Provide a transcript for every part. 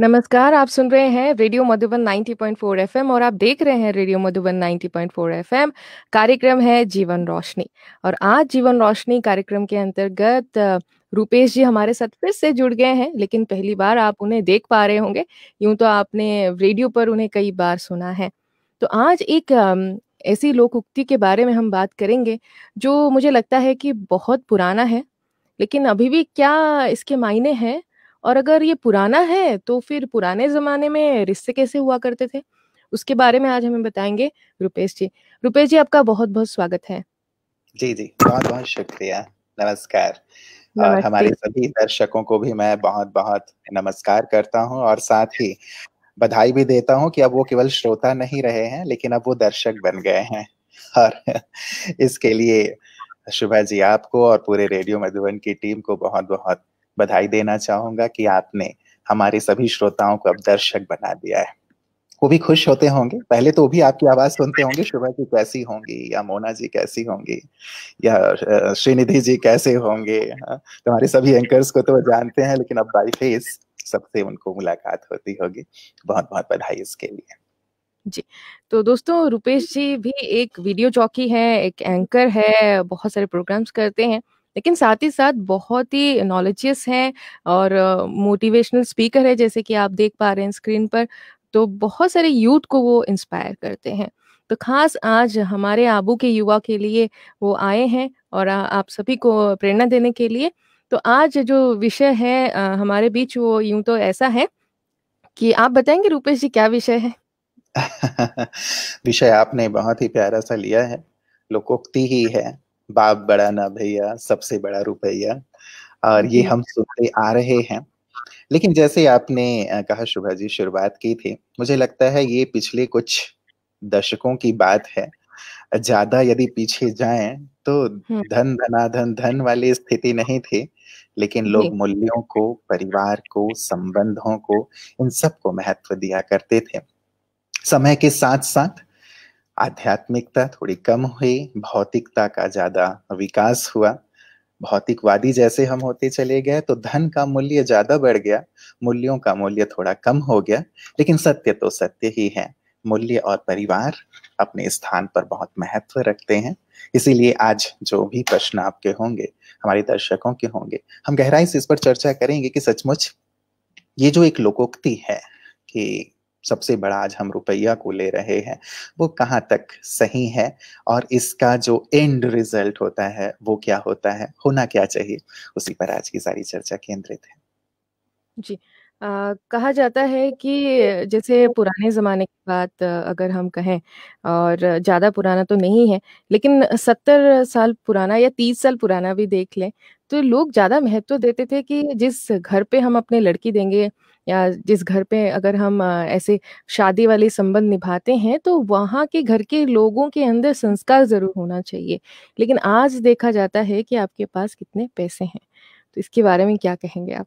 नमस्कार आप सुन रहे हैं रेडियो मधुबन 90.4 एफएम और आप देख रहे हैं रेडियो मधुबन 90.4 एफएम कार्यक्रम है जीवन रोशनी और आज जीवन रोशनी कार्यक्रम के अंतर्गत रूपेश जी हमारे साथ फिर से जुड़ गए हैं लेकिन पहली बार आप उन्हें देख पा रहे होंगे यूं तो आपने रेडियो पर उन्हें कई बार सुना है तो आज एक ऐसी लोक उक्ति के बारे में हम बात करेंगे जो मुझे लगता है कि बहुत पुराना है लेकिन अभी भी क्या इसके मायने हैं और अगर ये पुराना है तो फिर पुराने ज़माने में रिश्ते कैसे हुआ करते थे उसके बारे में आज हमें बताएंगे रुपेश जी रुपेश जी आपका बहुत बहुत स्वागत है जी जी बहुत बहुत शुक्रिया नमस्कार और हमारे सभी दर्शकों को भी मैं बहुत बहुत नमस्कार करता हूँ और साथ ही बधाई भी देता हूँ कि अब वो केवल श्रोता नहीं रहे हैं लेकिन अब वो दर्शक बन गए हैं और इसके लिए शुभा जी आपको और पूरे रेडियो मधुबन की टीम को बहुत बहुत बधाई देना चाहूंगा कि आपने हमारे सभी श्रोताओं को अब दर्शक बना दिया है वो भी खुश होते होंगे पहले तो भी आपकी आवाज सुनते होंगे शुभा जी कैसी होंगी या मोना जी कैसी होंगी या श्रीनिधि जी कैसे होंगे हाँ? तुम्हारे सभी एंकर्स को तो जानते हैं लेकिन अब बाई फेस सबसे उनको मुलाकात होती होगी बहुत बहुत बधाई इसके लिए जी तो दोस्तों रुपेश जी भी एक वीडियो चौकी है एक एंकर है बहुत सारे प्रोग्राम्स करते हैं लेकिन साथ ही साथ बहुत ही नॉलेजियस हैं और मोटिवेशनल स्पीकर है जैसे कि आप देख पा रहे हैं स्क्रीन पर तो बहुत सारे यूथ को वो इंस्पायर करते हैं तो खास आज हमारे आबू के युवा के लिए वो आए हैं और आ, आप सभी को प्रेरणा देने के लिए तो आज जो विषय है आ, हमारे बीच वो यूं तो ऐसा है कि आप बताएंगे रूपेश जी क्या विषय है विषय आपने बहुत ही प्यारा सा लिया है लोकोक्ति ही है बाप बड़ा ना भैया सबसे बड़ा रुपया और ये हम सुनते आ रहे हैं लेकिन जैसे आपने कहा शुभा जी शुरुआत की थी मुझे लगता है ये पिछले कुछ दशकों की बात है ज्यादा यदि पीछे जाएं तो धन धना धन धन वाली स्थिति नहीं थी लेकिन लोग मूल्यों को परिवार को संबंधों को इन सब को महत्व दिया करते थे समय के साथ साथ आध्यात्मिकता थोड़ी कम हुई भौतिकता का ज्यादा विकास हुआ भौतिकवादी जैसे हम होते चले गए तो धन का मूल्य ज्यादा बढ़ गया मूल्यों का मूल्य थोड़ा कम हो गया लेकिन सत्य तो सत्य ही है मूल्य और परिवार अपने स्थान पर बहुत महत्व रखते हैं इसीलिए आज जो भी प्रश्न आपके होंगे हमारे दर्शकों के होंगे हम गहराई से इस पर चर्चा करेंगे कि सचमुच ये जो एक लोकोक्ति है कि सबसे बड़ा आज हम रुपया को ले रहे हैं वो कहाँ तक सही है और इसका जो एंड रिजल्ट होता है वो क्या होता है होना क्या चाहिए उसी पर आज की सारी चर्चा केंद्रित है जी कहा जाता है कि जैसे पुराने ज़माने की बात अगर हम कहें और ज़्यादा पुराना तो नहीं है, लेकिन सत्तर साल पुराना या तीस साल पुराना भी देख लें, तो लोग ज़्यादा महत्व देते थे कि जिस घर पे हम अपने लड़की देंगे या जिस घर पे अगर हम ऐसे शादी वाले संबंध निभाते हैं, तो वहाँ के घर के लोगों के अंदर संस्कार ज़रूर होना चाहिए। लेकिन आज देखा जाता है कि आपके पास कितने पैसे हैं, तो इसके बारे में क्या कहेंगे आप?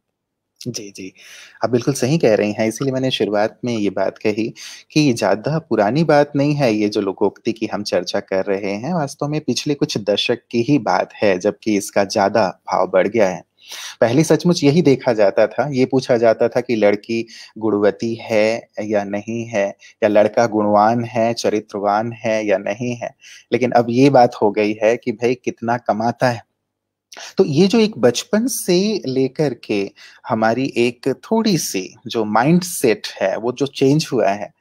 जी, जी। आप बिल्कुल सही कह रही हैं, इसीलिए मैंने शुरुआत में ये बात कही कि ज़्यादा पुरानी बात नहीं है ये जो लोकोक्ति की हम चर्चा कर रहे हैं, वास्तव में पिछले कुछ दशक की ही बात है, जबकि इसका ज़्यादा भाव बढ़ गया है। पहले सचमुच यही देखा जाता था, ये पूछा जाता था कि लड़की गुणवती है या नहीं है या लड़का गुणवान है, चरित्रवान है या नहीं है। लेकिन अब ये बात हो गई है कि भाई कितना कमाता है? तो ये जो एक बचपन से लेकर के हमारी एक थोड़ी सी जो माइंड सेट है वो जो चेंज हुआ है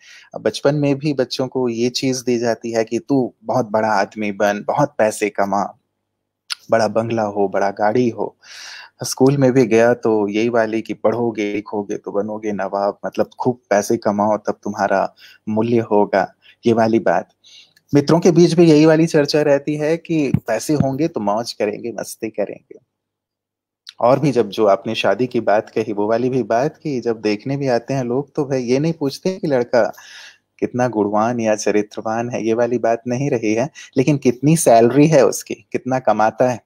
बचपन में भी बच्चों को ये चीज दी जाती है कि तू बहुत बड़ा आदमी बन बहुत पैसे कमा बड़ा बंगला हो बड़ा गाड़ी हो स्कूल में भी गया तो यही वाली कि पढ़ोगे लिखोगे तो बनोगे नवाब मतलब खूब पैसे कमाओ तब तुम्हारा मूल्य होगा ये वाली बात मित्रों के बीच भी यही वाली चर्चा रहती है कि पैसे होंगे तो मौज करेंगे मस्ती करेंगे और भी जब जो आपने शादी की बात कही वो वाली भी बात की जब देखने भी आते हैं लोग तो भाई ये नहीं पूछते कि लड़का कितना गुणवान या चरित्रवान है ये वाली बात नहीं रही है लेकिन कितनी सैलरी है उसकी कितना कमाता है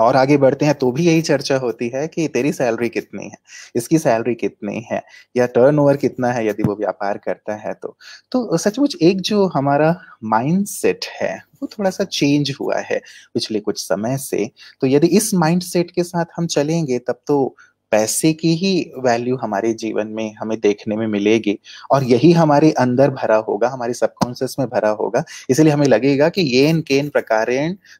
और आगे बढ़ते हैं तो भी यही चर्चा होती है कि तेरी सैलरी कितनी है इसकी सैलरी कितनी है या टर्नओवर कितना है यदि वो व्यापार करता है तो तो सचमुच एक जो हमारा माइंडसेट है वो थोड़ा सा चेंज हुआ है पिछले कुछ समय से तो यदि इस माइंडसेट के साथ हम चलेंगे तब तो पैसे की ही वैल्यू हमारे जीवन में हमें देखने में मिलेगी और यही हमारे अंदर भरा होगा हमारे सबकॉन्शियस में भरा होगा इसलिए हमें लगेगा कि ये इन केन प्रकार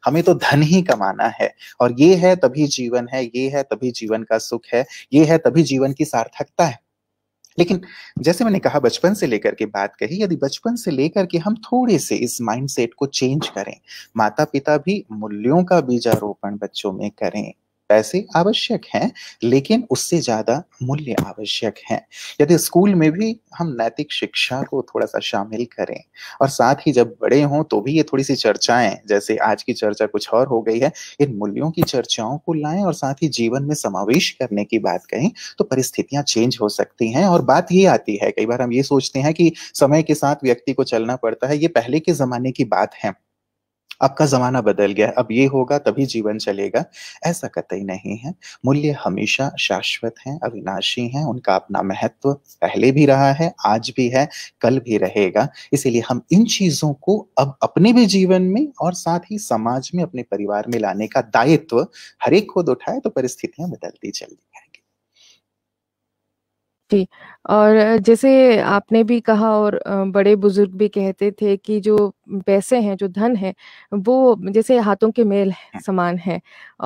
हमें तो धन ही कमाना है और ये है तभी जीवन है ये है तभी जीवन का सुख है ये है तभी जीवन की सार्थकता है लेकिन जैसे मैंने कहा बचपन से लेकर के बात कही यदि बचपन से लेकर के हम थोड़े से इस माइंडसेट को चेंज करें माता पिता भी मूल्यों का बीजारोपण बच्चों में करें पैसे आवश्यक हैं लेकिन उससे ज्यादा मूल्य आवश्यक है यदि स्कूल में भी हम नैतिक शिक्षा को थोड़ा सा शामिल करें और साथ ही जब बड़े हों तो भी ये थोड़ी सी चर्चाएं जैसे आज की चर्चा कुछ और हो गई है इन मूल्यों की चर्चाओं को लाएं और साथ ही जीवन में समावेश करने की बात कहें तो परिस्थितियां चेंज हो सकती हैं और बात ये आती है कई बार हम ये सोचते हैं कि समय के साथ व्यक्ति को चलना पड़ता है ये पहले के जमाने की बात है आपका जमाना बदल गया अब ये होगा तभी जीवन चलेगा ऐसा कतई नहीं है मूल्य हमेशा शाश्वत हैं अविनाशी हैं उनका अपना महत्व पहले भी रहा है आज भी है कल भी रहेगा इसीलिए हम इन चीजों को अब अपने भी जीवन में और साथ ही समाज में अपने परिवार में लाने का दायित्व हरेक खुद उठाए तो परिस्थितियां बदलती चलती जी और जैसे आपने भी कहा और बड़े बुजुर्ग भी कहते थे कि जो पैसे हैं जो धन है वो जैसे हाथों के मेल हाँ। समान है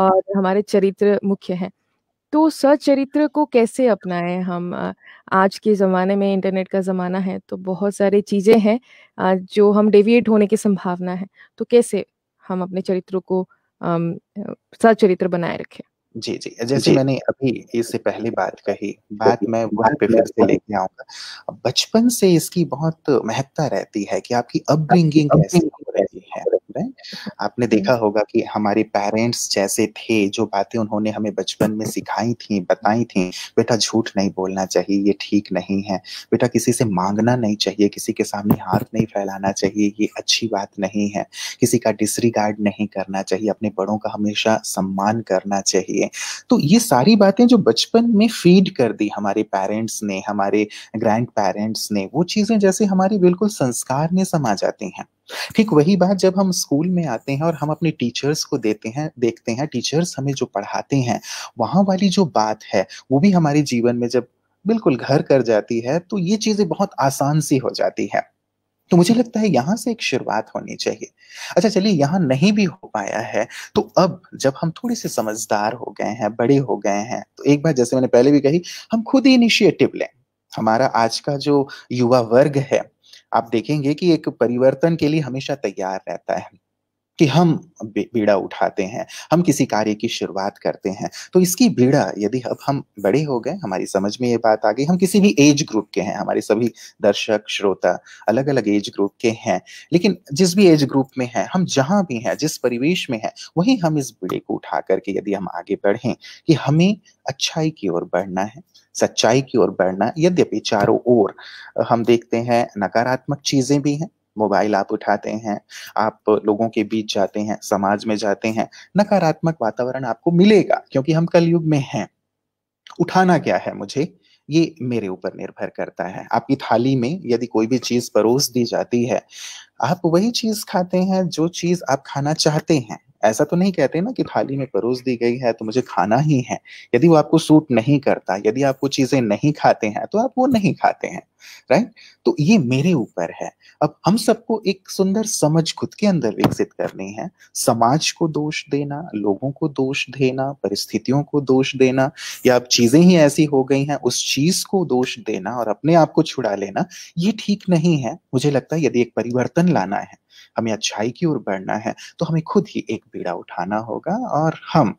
और हमारे चरित्र मुख्य हैं तो सचरित्र को कैसे अपनाएं हम आज के ज़माने में इंटरनेट का ज़माना है तो बहुत सारी चीज़ें हैं जो हम डेविएट होने की संभावना है तो कैसे हम अपने चरित्र को सचरित्र बनाए रखें जी, जी। जैसे जी। मैंने अभी इससे पहले बात कही, बात मैं वहां पे फिर से लेके आऊंगा बचपन से इसकी बहुत महत्ता रहती है कि आपकी अपब्रिंगिंग कैसी रहे हैं आपने देखा होगा कि हमारे पेरेंट्स जैसे थे जो बातें उन्होंने हमें बचपन में सिखाई थी बताई थी बेटा झूठ नहीं बोलना चाहिए ये ठीक नहीं है बेटा किसी से मांगना नहीं चाहिए किसी के सामने हाथ नहीं फैलाना चाहिए ये अच्छी बात नहीं है किसी का डिसरिगार्ड नहीं करना चाहिए अपने बड़ों का हमेशा सम्मान करना चाहिए तो ये सारी बातें जो बचपन में फीड कर दी हमारे पेरेंट्स ने हमारे ग्रैंड पेरेंट्स ने वो चीज़ें जैसे हमारे बिल्कुल संस्कार में समा जाती हैं ठीक वही बात जब हम स्कूल में आते हैं और हम अपने टीचर्स को देते हैं देखते हैं टीचर्स हमें जो पढ़ाते हैं वहां वाली जो बात है वो भी हमारे जीवन में जब बिल्कुल घर कर जाती है तो ये चीज़ें बहुत आसान सी हो जाती है तो मुझे लगता है यहां से एक शुरुआत होनी चाहिए अच्छा चलिए यहाँ नहीं भी हो पाया है तो अब जब हम थोड़े से समझदार हो गए हैं बड़े हो गए हैं तो एक बार जैसे मैंने पहले भी कही हम खुद ही इनिशिएटिव लें हमारा आज का जो युवा वर्ग है आप देखेंगे कि एक परिवर्तन के लिए हमेशा तैयार रहता है कि हम बीड़ा उठाते हैं हम किसी कार्य की शुरुआत करते हैं तो इसकी बीड़ा यदि अब हम बड़े हो गए हमारी समझ में ये बात आ गई हम किसी भी एज ग्रुप के हैं हमारे सभी दर्शक श्रोता अलग अलग एज ग्रुप के हैं लेकिन जिस भी एज ग्रुप में हैं हम जहाँ भी हैं जिस परिवेश में हैं वहीं हम इस बीड़े को उठा करके यदि हम आगे बढ़ें कि हमें अच्छाई की ओर बढ़ना है सच्चाई की ओर बढ़ना यद्यपि चारों ओर हम देखते हैं नकारात्मक चीजें भी हैं मोबाइल आप उठाते हैं आप लोगों के बीच जाते हैं समाज में जाते हैं नकारात्मक वातावरण आपको मिलेगा क्योंकि हम कलयुग में हैं उठाना क्या है मुझे ये मेरे ऊपर निर्भर करता है आपकी थाली में यदि कोई भी चीज परोस दी जाती है आप वही चीज खाते हैं जो चीज आप खाना चाहते हैं ऐसा तो नहीं कहते ना कि थाली में परोस दी गई है तो मुझे खाना ही है यदि वो आपको सूट नहीं करता यदि आप वो चीजें नहीं खाते हैं तो आप वो नहीं खाते हैं राइट तो ये मेरे ऊपर है अब हम सबको एक सुंदर समझ खुद के अंदर विकसित करनी है समाज को दोष देना लोगों को दोष देना परिस्थितियों को दोष देना या अब चीजें ही ऐसी हो गई हैं उस चीज को दोष देना और अपने आप को छुड़ा लेना ये ठीक नहीं है मुझे लगता है यदि एक परिवर्तन लाना है हमें अच्छाई की ओर बढ़ना है तो हमें खुद ही एक बीड़ा उठाना होगा और हम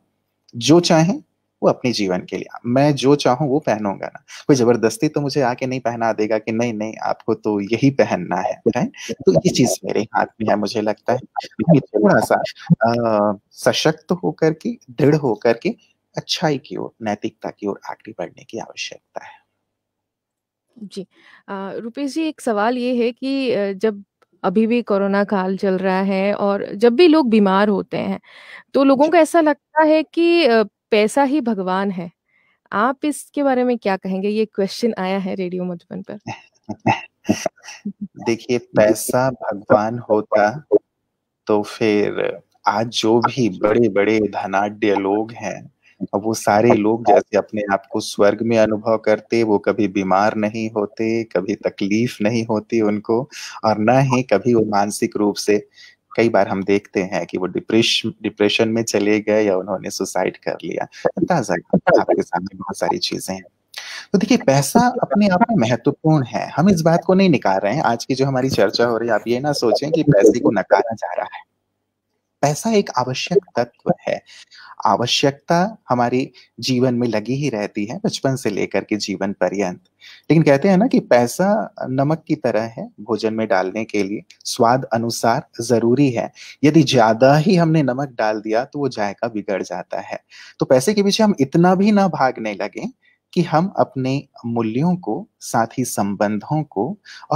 जो चाहें वो अपने जीवन के लिए मैं जो चाहूं वो पहनूंगा ना कोई जबरदस्ती तो मुझे आके नहीं पहना देगा कि नहीं नहीं आपको तो यही पहनना है तो ये चीज मेरे हाथ में है मुझे लगता है थोड़ा सा सशक्त होकर के दृढ़ होकर के अच्छाई की ओर नैतिकता की ओर आगे बढ़ने की आवश्यकता है जी रुपेश जी एक सवाल ये है कि जब अभी भी कोरोना काल चल रहा है और जब भी लोग बीमार होते हैं तो लोगों को ऐसा लगता है कि पैसा ही भगवान है आप इसके बारे में क्या कहेंगे ये क्वेश्चन आया है रेडियो मधुबन पर देखिए पैसा भगवान होता तो फिर आज जो भी बड़े बड़े धनाढ़ लोग हैं अब वो सारे लोग जैसे अपने आप को स्वर्ग में अनुभव करते वो कभी बीमार नहीं होते कभी तकलीफ नहीं होती उनको और न ही कभी वो मानसिक रूप से कई बार हम देखते हैं कि वो डिप्रेशन डिप्रेशन में चले गए या उन्होंने सुसाइड कर लिया ताजा आपके सामने बहुत सारी चीजें हैं तो देखिए पैसा अपने आप में महत्वपूर्ण है हम इस बात को नहीं निकाल रहे हैं आज की जो हमारी चर्चा हो रही है आप ये ना सोचें कि पैसे को नकारा जा रहा है पैसा एक आवश्यक तत्व है आवश्यकता हमारी जीवन में लगी ही रहती है बचपन से लेकर के जीवन पर्यंत लेकिन कहते हैं ना कि पैसा नमक की तरह है भोजन में डालने के लिए स्वाद अनुसार जरूरी है यदि ज्यादा ही हमने नमक डाल दिया तो वो जायका बिगड़ जाता है तो पैसे के पीछे हम इतना भी ना भागने लगे कि हम अपने मूल्यों को साथ ही संबंधों को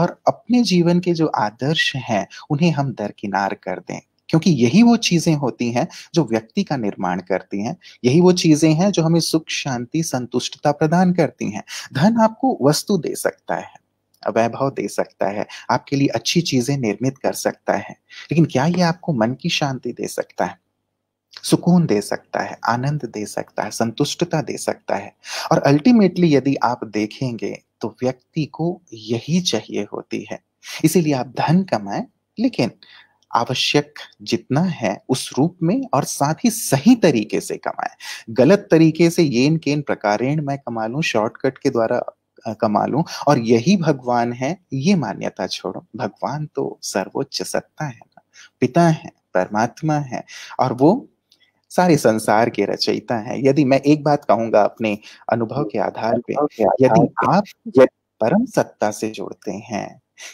और अपने जीवन के जो आदर्श हैं उन्हें हम दरकिनार कर दें क्योंकि यही वो चीजें होती हैं जो व्यक्ति का निर्माण करती हैं यही वो चीजें हैं जो हमें सुख शांति संतुष्टता प्रदान करती हैं धन आपको वस्तु दे सकता है वैभव दे सकता है आपके लिए अच्छी चीजें निर्मित कर सकता है लेकिन क्या ये आपको मन की शांति दे सकता है सुकून दे सकता है आनंद दे सकता है संतुष्टता दे सकता है और अल्टीमेटली यदि आप देखेंगे तो व्यक्ति को यही चाहिए होती है इसीलिए आप धन कमाएं लेकिन आवश्यक जितना है उस रूप में और साथ ही सही तरीके से कमाए गलत तरीके से येन केन प्रकारेण मैं कमा लू शॉर्टकट के द्वारा कमा लू और यही भगवान है ये मान्यता छोड़ो भगवान तो सर्वोच्च सत्ता है ना पिता है परमात्मा है और वो सारे संसार के रचयिता है यदि मैं एक बात कहूंगा अपने अनुभव के आधार पे यदि आप परम सत्ता से जुड़ते हैं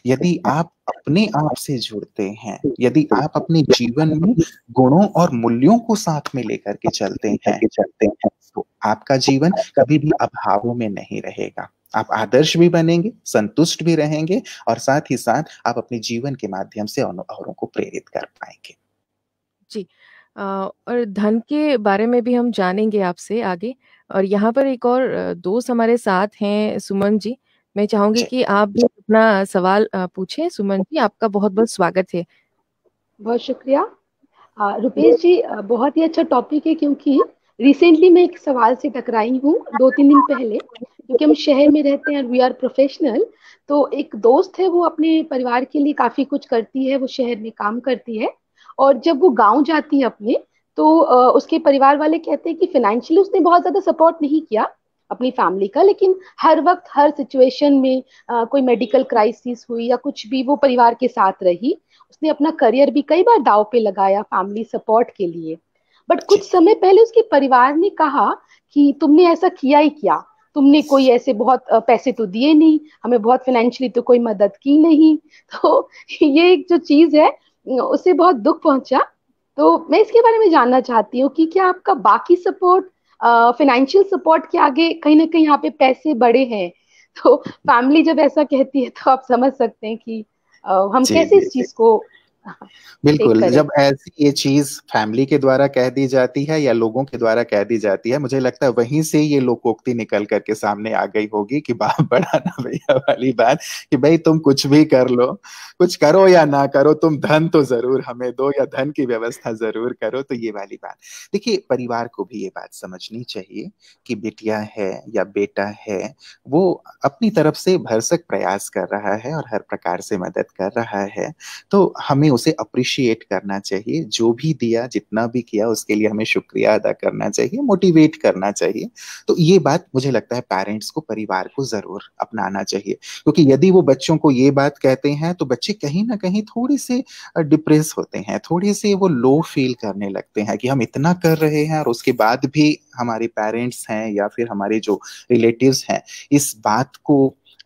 यदि आप अपने आप से जुड़ते हैं यदि आप अपने जीवन में गुणों और मूल्यों को साथ में लेकर के चलते हैं चलते हैं तो आपका जीवन कभी भी अभावों में नहीं रहेगा आप आदर्श भी बनेंगे संतुष्ट भी रहेंगे और साथ ही साथ आप अपने जीवन के माध्यम से औरों को प्रेरित कर पाएंगे जी और धन के बारे में भी हम जानेंगे आपसे आगे और यहाँ पर एक और दोस्त हमारे साथ हैं सुमन जी मैं चाहूंगी कि आप भी अपना सवाल पूछें सुमन जी आपका बहुत बहुत स्वागत है बहुत शुक्रिया रुपेश जी बहुत ही अच्छा टॉपिक है क्योंकि रिसेंटली मैं एक सवाल से टकराई हूँ दो तीन दिन पहले क्योंकि हम शहर में रहते हैं वी आर प्रोफेशनल तो एक दोस्त है वो अपने परिवार के लिए काफी कुछ करती है वो शहर में काम करती है और जब वो गांव जाती है अपने तो उसके परिवार वाले कहते हैं कि फाइनेंशियली उसने बहुत ज्यादा सपोर्ट नहीं किया अपनी फैमिली का लेकिन हर वक्त हर सिचुएशन में आ, कोई मेडिकल क्राइसिस हुई या कुछ भी वो परिवार के साथ रही उसने अपना करियर भी कई बार दाव पे लगाया फैमिली सपोर्ट के लिए बट अच्छा। कुछ समय पहले उसके परिवार ने कहा कि तुमने ऐसा किया ही क्या तुमने कोई ऐसे बहुत पैसे तो दिए नहीं हमें बहुत फाइनेंशियली तो कोई मदद की नहीं तो ये एक जो चीज है उससे बहुत दुख पहुंचा तो मैं इसके बारे में जानना चाहती हूँ कि क्या आपका बाकी सपोर्ट फाइनेंशियल सपोर्ट के आगे कहीं ना कहीं यहाँ पे पैसे बड़े हैं तो फैमिली जब ऐसा कहती है तो आप समझ सकते हैं कि आ, हम कैसे इस चीज को बिल्कुल जब ऐसी ये चीज फैमिली के द्वारा कह दी जाती है या लोगों के द्वारा कह दी जाती है मुझे लगता है वहीं से ये लोकोक्ति निकल करके सामने आ गई होगी कि बाप बढ़ाना भैया वाली बात कि भाई तुम कुछ भी कर लो कुछ करो या ना करो तुम धन तो जरूर हमें दो या धन की व्यवस्था जरूर करो तो ये वाली बात देखिए परिवार को भी ये बात समझनी चाहिए कि बेटिया है या बेटा है वो अपनी तरफ से भरसक प्रयास कर रहा है और हर प्रकार से मदद कर रहा है तो हमें उसे अप्रिशिएट करना चाहिए जो भी दिया जितना भी किया उसके लिए हमें शुक्रिया अदा करना चाहिए मोटिवेट करना चाहिए तो ये बात मुझे लगता है पेरेंट्स को परिवार को जरूर अपनाना चाहिए क्योंकि यदि वो बच्चों को ये बात कहते हैं तो बच्चे कहीं ना कहीं थोड़े से डिप्रेस होते हैं थोड़े से वो लो फील करने लगते हैं कि हम इतना कर रहे हैं और उसके बाद भी हमारे पेरेंट्स हैं या फिर हमारे जो रिलेटिव्स हैं इस बात को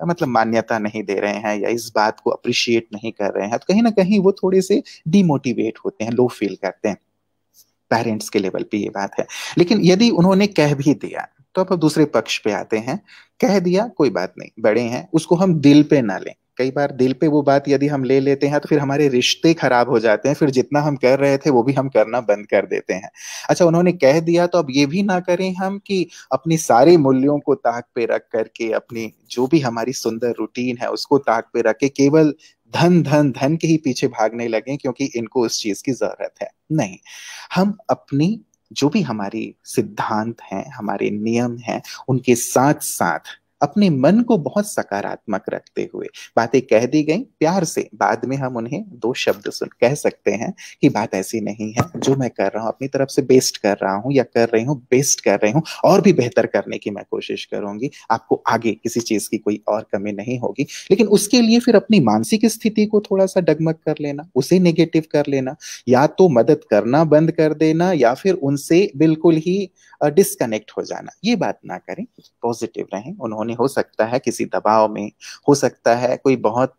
मतलब मान्यता नहीं दे रहे हैं या इस बात को अप्रिशिएट नहीं कर रहे हैं तो कहीं ना कहीं वो थोड़े से डिमोटिवेट होते हैं लो फील करते हैं पेरेंट्स के लेवल पे ये बात है लेकिन यदि उन्होंने कह भी दिया तो अब दूसरे पक्ष पे आते हैं कह दिया कोई बात नहीं बड़े हैं उसको हम दिल पे ना लें कई बार दिल पे वो बात यदि हम ले लेते हैं तो फिर हमारे रिश्ते खराब हो जाते हैं फिर जितना हम कर रहे थे वो भी हम करना बंद कर देते हैं अच्छा उन्होंने कह दिया तो अब ये भी ना करें हम कि अपने सारे मूल्यों को ताक पे रख करके अपनी जो भी हमारी सुंदर रूटीन है उसको ताक पे रख के केवल धन धन धन के ही पीछे भागने लगे क्योंकि इनको उस चीज की जरूरत है नहीं हम अपनी जो भी हमारी सिद्धांत हैं हमारे नियम हैं उनके साथ साथ अपने मन को बहुत सकारात्मक रखते हुए बातें कह दी गई प्यार से बाद में हम उन्हें दो शब्द सुन कह सकते हैं कि बात ऐसी नहीं है जो मैं कर रहा हूँ अपनी तरफ से बेस्ट कर रहा हूँ या कर रही हूँ बेस्ट कर रही हूँ और भी बेहतर करने की मैं कोशिश करूंगी आपको आगे किसी चीज की कोई और कमी नहीं होगी लेकिन उसके लिए फिर अपनी मानसिक स्थिति को थोड़ा सा डगमग कर लेना उसे निगेटिव कर लेना या तो मदद करना बंद कर देना या फिर उनसे बिल्कुल ही डिस्कनेक्ट हो जाना ये बात ना करें पॉजिटिव रहें उन्होंने होने हो सकता है किसी दबाव में हो सकता है कोई बहुत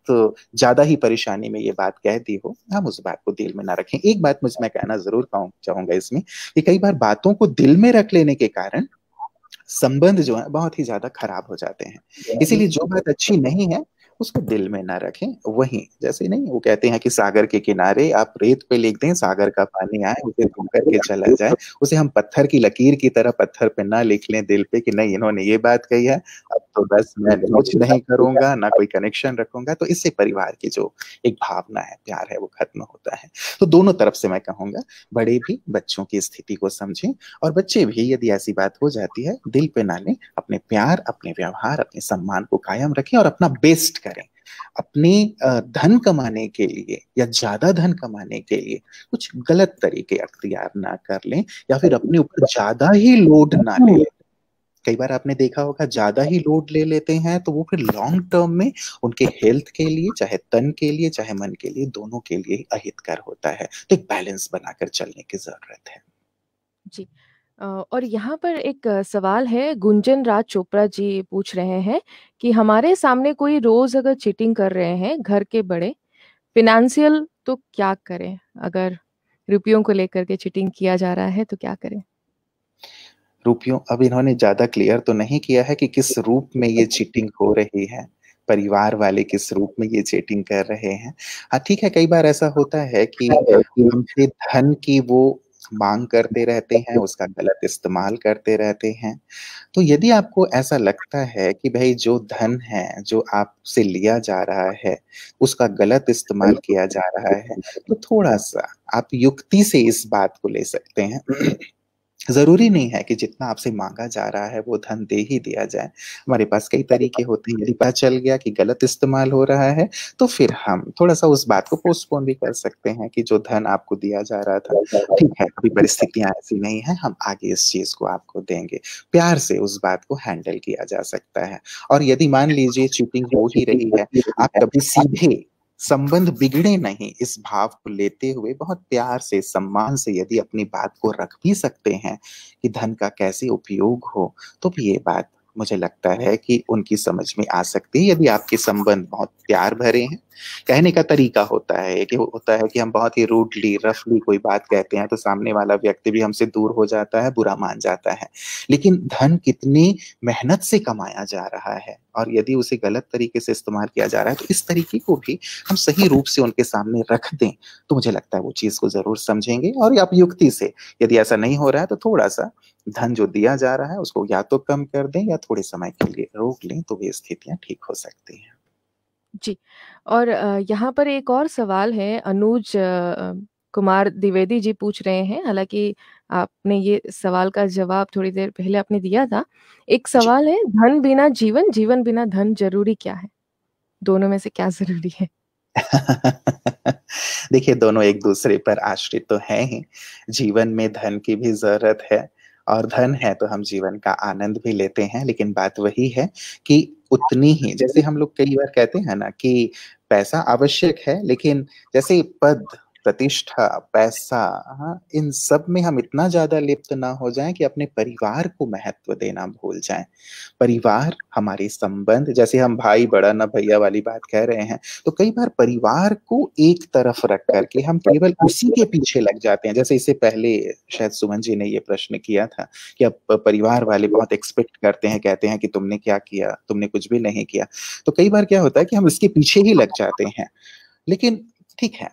ज्यादा ही परेशानी में ये बात कह दी हो हम उस बात को दिल में ना रखें एक बात मुझ मैं कहना जरूर चाहूंगा इसमें कि कई बार बातों को दिल में रख लेने के कारण संबंध जो है बहुत ही ज्यादा खराब हो जाते हैं इसीलिए जो बात अच्छी नहीं है उसको दिल में ना रखें वहीं जैसे नहीं वो कहते हैं कि सागर के किनारे आप रेत पे लिख दें सागर का पानी आए उसे धो करके चला जाए उसे हम पत्थर की लकीर की तरह पत्थर पे ना लिख लें दिल पे कि नहीं इन्होंने ये बात कही है अब तो बस मैं कुछ नहीं करूंगा ना कोई कनेक्शन रखूंगा तो इससे परिवार की जो एक भावना है प्यार है वो खत्म होता है तो दोनों तरफ से मैं कहूंगा बड़े भी बच्चों की स्थिति को समझें और बच्चे भी यदि ऐसी बात हो जाती है दिल पे ना लें अपने प्यार अपने व्यवहार अपने सम्मान को कायम रखें और अपना बेस्ट अपने धन कमाने के लिए या ज्यादा धन कमाने के लिए कुछ गलत तरीके अख्तियार ना कर लें या फिर अपने ऊपर ज्यादा ही लोड ना ले कई बार आपने देखा होगा ज्यादा ही लोड ले लेते हैं तो वो फिर लॉन्ग टर्म में उनके हेल्थ के लिए चाहे तन के लिए चाहे मन के लिए दोनों के लिए अहितकर होता है तो एक बैलेंस बनाकर चलने की जरूरत है जी और यहाँ पर एक सवाल है गुंजन राज चोपड़ा जी पूछ रहे हैं कि हमारे सामने कोई रोज अगर चीटिंग कर रहे हैं घर के बड़े फिनेंशियल तो क्या करें अगर रुपयों को लेकर के चीटिंग किया जा रहा है तो क्या करें रुपयों अब इन्होंने ज्यादा क्लियर तो नहीं किया है कि किस रूप में ये चीटिंग हो रही है परिवार वाले किस रूप में ये चेटिंग कर रहे हैं हाँ ठीक है कई बार ऐसा होता है कि हमसे हाँ, हाँ। धन की वो मांग करते रहते हैं उसका गलत इस्तेमाल करते रहते हैं तो यदि आपको ऐसा लगता है कि भाई जो धन है जो आपसे लिया जा रहा है उसका गलत इस्तेमाल किया जा रहा है तो थोड़ा सा आप युक्ति से इस बात को ले सकते हैं जरूरी नहीं है कि जितना आपसे मांगा जा रहा है वो धन दे ही दिया जाए हमारे पास कई तरीके होते हैं यदि पता चल गया कि गलत इस्तेमाल हो रहा है तो फिर हम थोड़ा सा उस बात को पोस्टपोन भी कर सकते हैं कि जो धन आपको दिया जा रहा था ठीक है अभी परिस्थितियां ऐसी नहीं है हम आगे इस चीज को आपको देंगे प्यार से उस बात को हैंडल किया जा सकता है और यदि मान लीजिए चीटिंग हो ही रही है आप कभी सीधे संबंध बिगड़े नहीं इस भाव को लेते हुए बहुत प्यार से सम्मान से यदि अपनी बात को रख भी सकते हैं कि धन का कैसे उपयोग हो तो भी ये बात मुझे लगता हम्म। है कि उनकी समझ में आ सकती है यदि आपके संबंध बहुत प्यार भरे हैं कहने का तरीका होता है कि होता है कि हम बहुत ही रूडली रफली कोई बात कहते हैं तो सामने वाला व्यक्ति भी हमसे दूर हो जाता है बुरा मान जाता है लेकिन धन कितनी मेहनत से कमाया जा रहा है और यदि उसे गलत तरीके से इस्तेमाल किया जा रहा है तो इस तरीके को भी हम सही रूप से उनके सामने रख दें तो मुझे लगता है वो चीज़ को ज़रूर समझेंगे और आप युक्ति से यदि ऐसा नहीं हो रहा है तो थोड़ा सा धन जो दिया जा रहा है उसको या तो कम कर दें या थोड़े समय के लिए रोक लें तो भी स्थितियां ठीक हो सकती हैं जी और यहाँ पर एक और सवाल है अनुज कुमार द्विवेदी जी पूछ रहे हैं हालांकि आपने ये सवाल का जवाब थोड़ी देर पहले आपने दिया था एक सवाल है धन बिना जीवन जीवन बिना धन जरूरी क्या है दोनों में से क्या जरूरी है देखिए दोनों एक दूसरे पर आश्रित तो है ही जीवन में धन की भी जरूरत है और धन है तो हम जीवन का आनंद भी लेते हैं लेकिन बात वही है कि उतनी ही जैसे हम लोग कई बार कहते हैं ना कि पैसा आवश्यक है लेकिन जैसे पद प्रतिष्ठा पैसा हाँ, इन सब में हम इतना ज्यादा लिप्त ना हो जाएं कि अपने परिवार को महत्व देना भूल जाएं परिवार हमारे संबंध जैसे हम भाई बड़ा ना भैया वाली बात कह रहे हैं तो कई बार परिवार को एक तरफ रख करके हम केवल उसी के पीछे लग जाते हैं जैसे इससे पहले शायद सुमन जी ने ये प्रश्न किया था कि अब परिवार वाले बहुत एक्सपेक्ट करते हैं कहते हैं कि तुमने क्या किया तुमने कुछ भी नहीं किया तो कई बार क्या होता है कि हम इसके पीछे ही लग जाते हैं लेकिन ठीक है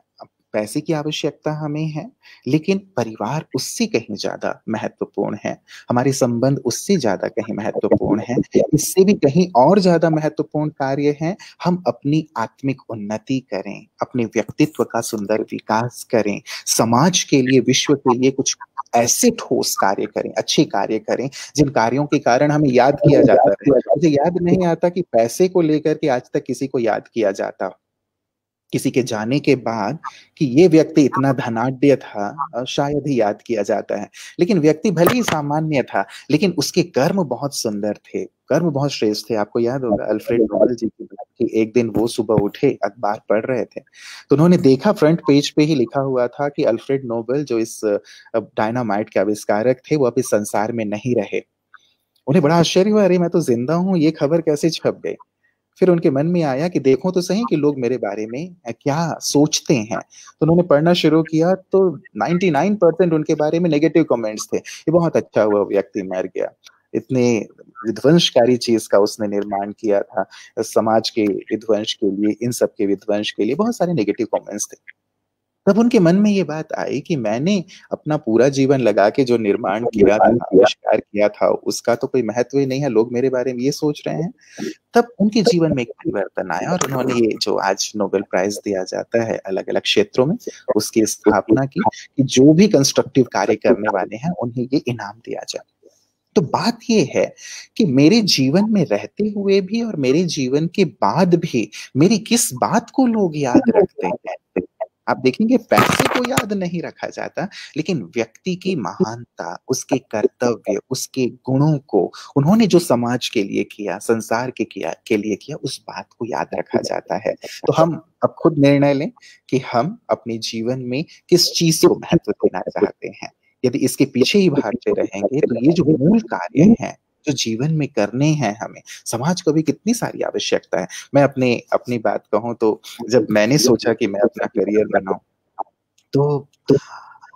पैसे की आवश्यकता हमें है लेकिन परिवार उससे कहीं ज्यादा महत्वपूर्ण है हमारे संबंध उससे ज्यादा कहीं महत्वपूर्ण है इससे भी कहीं और ज्यादा महत्वपूर्ण कार्य है हम अपनी आत्मिक उन्नति करें अपने व्यक्तित्व का सुंदर विकास करें समाज के लिए विश्व के लिए कुछ ऐसे ठोस कार्य करें अच्छे कार्य करें जिन कार्यों के कारण हमें याद किया जाता है मुझे याद नहीं आता कि पैसे को लेकर के आज तक किसी को याद किया जाता किसी के जाने के बाद कि ये व्यक्ति इतना धनाढ़ था शायद ही याद किया जाता है लेकिन व्यक्ति भले ही सामान्य था लेकिन उसके कर्म बहुत सुंदर थे कर्म बहुत श्रेष्ठ थे आपको याद होगा अल्फ्रेड नोबल जी की कि एक दिन वो सुबह उठे अखबार पढ़ रहे थे तो उन्होंने देखा फ्रंट पेज पे ही लिखा हुआ था कि अल्फ्रेड नोबल जो इस डायनामाइट के आविष्कारक थे वो अब इस संसार में नहीं रहे उन्हें बड़ा आश्चर्य हुआ अरे मैं तो जिंदा हूँ ये खबर कैसे छप गई फिर उनके मन में आया कि देखो तो सही कि लोग मेरे बारे में क्या सोचते हैं तो उन्होंने पढ़ना शुरू किया तो 99 परसेंट उनके बारे में नेगेटिव कमेंट्स थे ये बहुत अच्छा हुआ व्यक्ति मर गया इतने विध्वंसकारी चीज का उसने निर्माण किया था समाज के विध्वंस के लिए इन सब के विध्वंस के लिए बहुत सारे नेगेटिव कमेंट्स थे तब उनके मन में ये बात आई कि मैंने अपना पूरा जीवन लगा के जो निर्माण किया था आविष्कार किया था उसका तो कोई महत्व ही नहीं है लोग मेरे बारे में ये सोच रहे हैं तब उनके जीवन में एक परिवर्तन आया और उन्होंने ये जो आज नोबेल प्राइज दिया जाता है अलग अलग क्षेत्रों में उसकी स्थापना की कि जो भी कंस्ट्रक्टिव कार्य करने वाले हैं उन्हें ये इनाम दिया जाए तो बात यह है कि मेरे जीवन में रहते हुए भी और मेरे जीवन के बाद भी मेरी किस बात को लोग याद रखते हैं आप देखेंगे पैसे को याद नहीं रखा जाता लेकिन व्यक्ति की महानता उसके कर्तव्य उसके गुणों को उन्होंने जो समाज के लिए किया संसार के किया के लिए किया उस बात को याद रखा जाता है तो हम अब खुद निर्णय लें कि हम अपने जीवन में किस चीज को महत्व देना चाहते हैं यदि इसके पीछे ही भागते रहेंगे तो ये जो मूल कार्य है जो जीवन में करने हैं हमें समाज को भी कितनी सारी आवश्यकता है मैं अपने अपनी बात कहूँ तो जब मैंने सोचा कि मैं अपना करियर बनाऊ तो, तो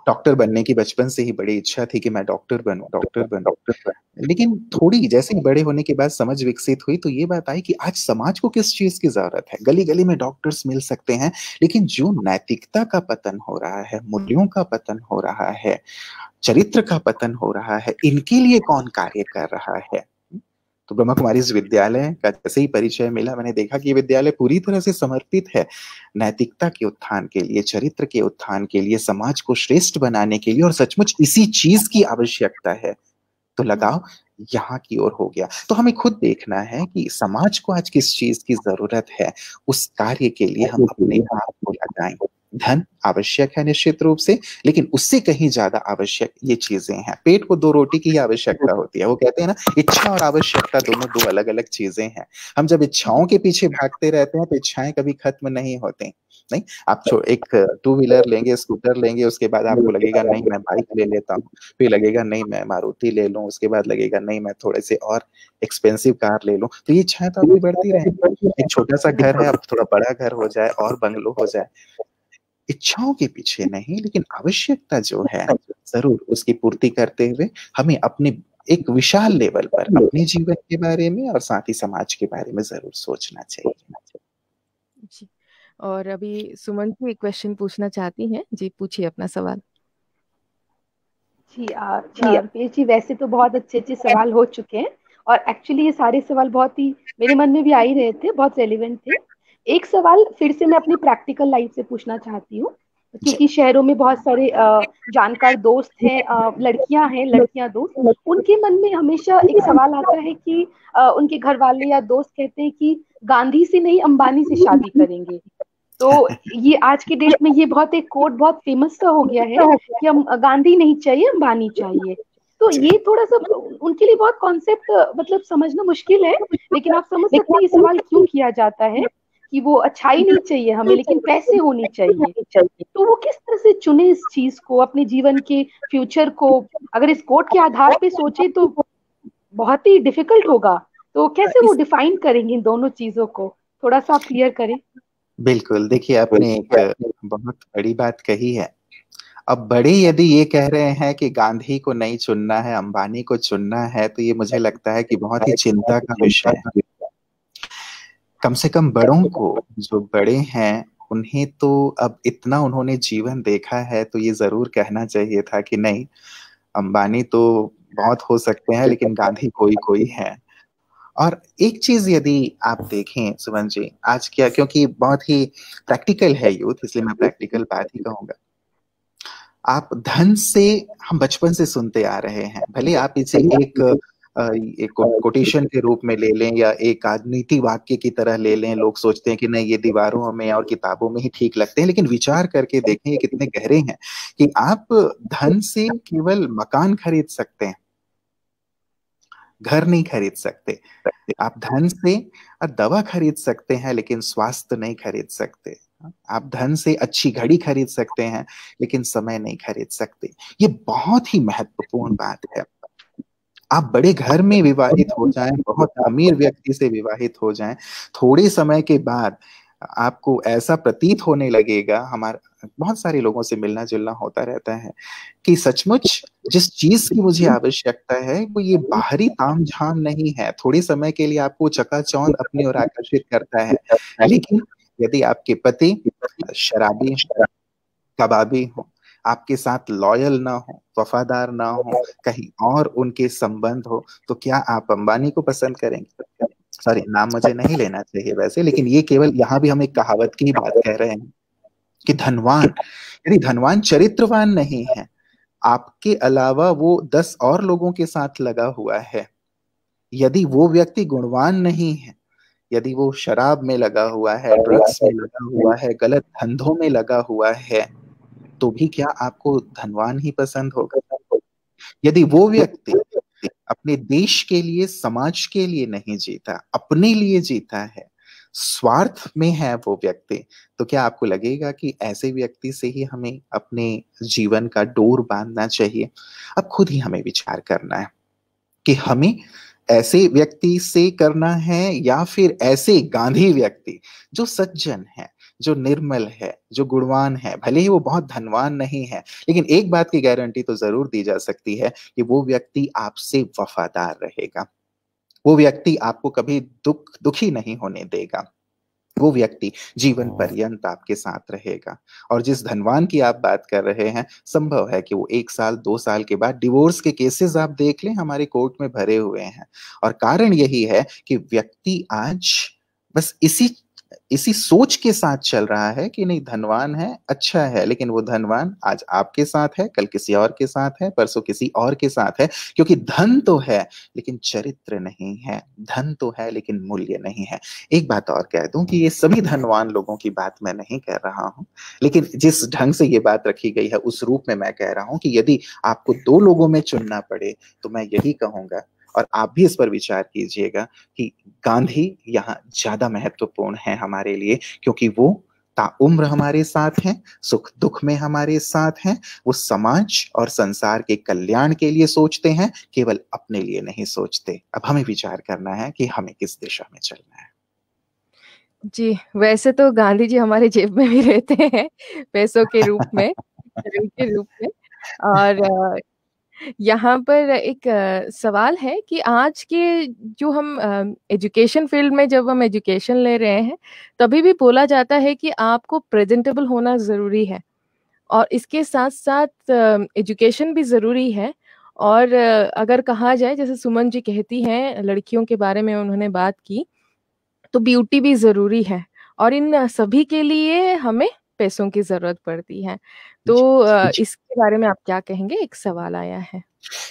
डॉक्टर बनने की बचपन से ही बड़ी इच्छा थी कि मैं डॉक्टर बनू डॉक्टर बन डॉक्टर लेकिन थोड़ी जैसे ही बड़े होने के बाद समझ विकसित हुई तो ये बात आई कि आज समाज को किस चीज की जरूरत है गली गली में डॉक्टर्स मिल सकते हैं लेकिन जो नैतिकता का पतन हो रहा है मूल्यों का पतन हो रहा है चरित्र का पतन हो रहा है इनके लिए कौन कार्य कर रहा है तो ब्रह्मा कुमारी विद्यालय का जैसे ही परिचय मिला मैंने देखा कि ये विद्यालय पूरी तरह से समर्पित है नैतिकता के उत्थान के लिए चरित्र के उत्थान के लिए समाज को श्रेष्ठ बनाने के लिए और सचमुच इसी चीज की आवश्यकता है तो लगाओ यहाँ की ओर हो गया तो हमें खुद देखना है कि समाज को आज किस चीज की जरूरत है उस कार्य के लिए हम अपने आप को लगाएंगे धन आवश्यक है निश्चित रूप से लेकिन उससे कहीं ज्यादा आवश्यक ये चीजें हैं पेट को दो रोटी की आवश्यकता होती है वो कहते हैं ना इच्छा और आवश्यकता दोनों दो अलग अलग चीजें हैं हम जब इच्छाओं के पीछे भागते रहते हैं तो इच्छाएं कभी खत्म नहीं होती नहीं आप तो एक टू व्हीलर लेंगे स्कूटर लेंगे उसके बाद आपको लगेगा नहीं मैं बाइक ले लेता हूँ फिर लगेगा नहीं मैं मारुति ले लू उसके बाद लगेगा नहीं मैं थोड़े से और एक्सपेंसिव कार ले लूँ तो ये इच्छाएं तो अभी बढ़ती रहे एक छोटा सा घर है अब थोड़ा बड़ा घर हो जाए और बंगलो हो जाए इच्छाओं के पीछे नहीं लेकिन आवश्यकता जो हाँ है जरूर उसकी पूर्ति करते हुए हमें अपने एक विशाल लेवल पर अपने जीवन के बारे में और साथ ही समाज के बारे में जरूर सोचना चाहिए जी और अभी सुमन जी एक क्वेश्चन पूछना चाहती हैं जी पूछिए अपना सवाल जी जी जी वैसे तो बहुत अच्छे अच्छे हाँ। सवाल हो चुके हैं और एक्चुअली ये सारे सवाल बहुत ही मेरे मन में भी आ ही रहे थे बहुत रेलिवेंट थे एक सवाल फिर से मैं अपनी प्रैक्टिकल लाइफ से पूछना चाहती हूँ क्योंकि शहरों में बहुत सारे जानकार दोस्त हैं लड़कियां हैं लड़कियां दोस्त उनके मन में हमेशा एक सवाल आता है कि उनके घर वाले या दोस्त कहते हैं कि गांधी से नहीं अंबानी से शादी करेंगे तो ये आज के डेट में ये बहुत एक कोट बहुत फेमस सा हो गया है कि हम गांधी नहीं चाहिए अंबानी चाहिए तो ये थोड़ा सा उनके लिए बहुत कॉन्सेप्ट मतलब समझना मुश्किल है लेकिन आप समझ सकते हैं ये सवाल क्यों किया जाता है कि वो अच्छाई नहीं चाहिए हमें लेकिन पैसे होने चाहिए तो वो किस तरह से चुने इस चीज को अपने जीवन के फ्यूचर को अगर इस कोर्ट के आधार पे सोचे तो बहुत ही डिफिकल्ट होगा तो कैसे वो डिफाइन करेंगे इन दोनों चीजों को थोड़ा सा क्लियर करें बिल्कुल देखिए आपने एक बहुत बड़ी बात कही है अब बड़े यदि ये कह रहे हैं कि गांधी को नहीं चुनना है अंबानी को चुनना है तो ये मुझे लगता है कि बहुत ही चिंता का विषय है कम से कम बड़ों को जो बड़े हैं उन्हें तो अब इतना उन्होंने जीवन देखा है तो ये जरूर कहना चाहिए था कि नहीं अंबानी तो बहुत हो सकते हैं लेकिन गांधी कोई कोई है और एक चीज यदि आप देखें सुमन जी आज क्या क्योंकि बहुत ही प्रैक्टिकल है यूथ इसलिए मैं प्रैक्टिकल बात ही कहूंगा आप धन से हम बचपन से सुनते आ रहे हैं भले आप इसे एक एक कोटेशन हाँ, के रूप में ले लें या एक राजनीति वाक्य की तरह ले लें लोग सोचते हैं कि नहीं ये दीवारों में और किताबों में ही ठीक लगते हैं लेकिन विचार करके देखें ये कितने गहरे हैं कि आप धन से केवल मकान खरीद सकते हैं घर नहीं खरीद सकते आप धन से दवा खरीद सकते हैं लेकिन स्वास्थ्य नहीं खरीद सकते आप धन से अच्छी घड़ी खरीद सकते हैं लेकिन समय नहीं खरीद सकते ये बहुत ही महत्वपूर्ण बात है आप बड़े घर में विवाहित हो जाएं बहुत अमीर व्यक्ति से विवाहित हो जाएं थोड़े समय के बाद आपको ऐसा प्रतीत होने लगेगा हमारे बहुत सारे लोगों से मिलना जुलना होता रहता है कि सचमुच जिस चीज की मुझे आवश्यकता है वो ये बाहरी ताम झाम नहीं है थोड़े समय के लिए आपको चकाचौंध अपनी ओर आकर्षित करता है लेकिन यदि आपके पति शराबी कबाबी हो आपके साथ लॉयल ना हो वफादार ना हो कहीं और उनके संबंध हो तो क्या आप अंबानी को पसंद करेंगे सॉरी नाम मुझे नहीं लेना चाहिए वैसे लेकिन ये केवल यहाँ भी हम एक कहावत की बात कह रहे हैं कि धनवान यदि धनवान चरित्रवान नहीं है आपके अलावा वो दस और लोगों के साथ लगा हुआ है यदि वो व्यक्ति गुणवान नहीं है यदि वो शराब में लगा हुआ है ड्रग्स में लगा हुआ है गलत धंधों में लगा हुआ है तो भी क्या आपको धनवान ही पसंद होगा यदि वो व्यक्ति अपने देश के लिए समाज के लिए नहीं जीता अपने लिए जीता है स्वार्थ में है वो व्यक्ति तो क्या आपको लगेगा कि ऐसे व्यक्ति से ही हमें अपने जीवन का डोर बांधना चाहिए अब खुद ही हमें विचार करना है कि हमें ऐसे व्यक्ति से करना है या फिर ऐसे गांधी व्यक्ति जो सज्जन है जो निर्मल है जो गुणवान है भले ही वो बहुत धनवान नहीं है लेकिन एक बात की गारंटी तो जरूर दी जा सकती है कि वो व्यक्ति आपसे वफादार रहेगा वो व्यक्ति आपको कभी दुख दुखी नहीं होने देगा वो व्यक्ति जीवन हाँ। पर्यंत आपके साथ रहेगा और जिस धनवान की आप बात कर रहे हैं संभव है कि वो एक साल दो साल के बाद डिवोर्स के केसेस आप देख लें हमारे कोर्ट में भरे हुए हैं और कारण यही है कि व्यक्ति आज बस इसी इसी सोच के साथ चल रहा है कि नहीं धनवान है अच्छा है लेकिन वो धनवान आज आपके साथ है कल किसी और के साथ है परसों किसी और के साथ है क्योंकि धन तो है लेकिन चरित्र नहीं है धन तो है लेकिन मूल्य नहीं है एक बात और कह दूं कि ये सभी धनवान लोगों की बात मैं नहीं कह रहा हूं लेकिन जिस ढंग से ये बात रखी गई है उस रूप में मैं कह रहा हूं कि यदि आपको दो लोगों में चुनना पड़े तो मैं यही कहूंगा और आप भी इस पर विचार कीजिएगा कि गांधी यहाँ ज्यादा महत्वपूर्ण है हमारे लिए क्योंकि वो ताउम्र हमारे साथ हैं सुख दुख में हमारे साथ हैं वो समाज और संसार के कल्याण के लिए सोचते हैं केवल अपने लिए नहीं सोचते अब हमें विचार करना है कि हमें किस दिशा में चलना है जी वैसे तो गांधी जी हमारे जेब में भी रहते हैं पैसों के रूप में के रूप में और यहाँ पर एक सवाल है कि आज के जो हम एजुकेशन फील्ड में जब हम एजुकेशन ले रहे हैं तभी भी बोला जाता है कि आपको प्रेजेंटेबल होना ज़रूरी है और इसके साथ साथ एजुकेशन भी ज़रूरी है और अगर कहा जाए जैसे सुमन जी कहती हैं लड़कियों के बारे में उन्होंने बात की तो ब्यूटी भी ज़रूरी है और इन सभी के लिए हमें पैसों की ज़रूरत पड़ती है तो इसके बारे में आप क्या कहेंगे एक सवाल आया है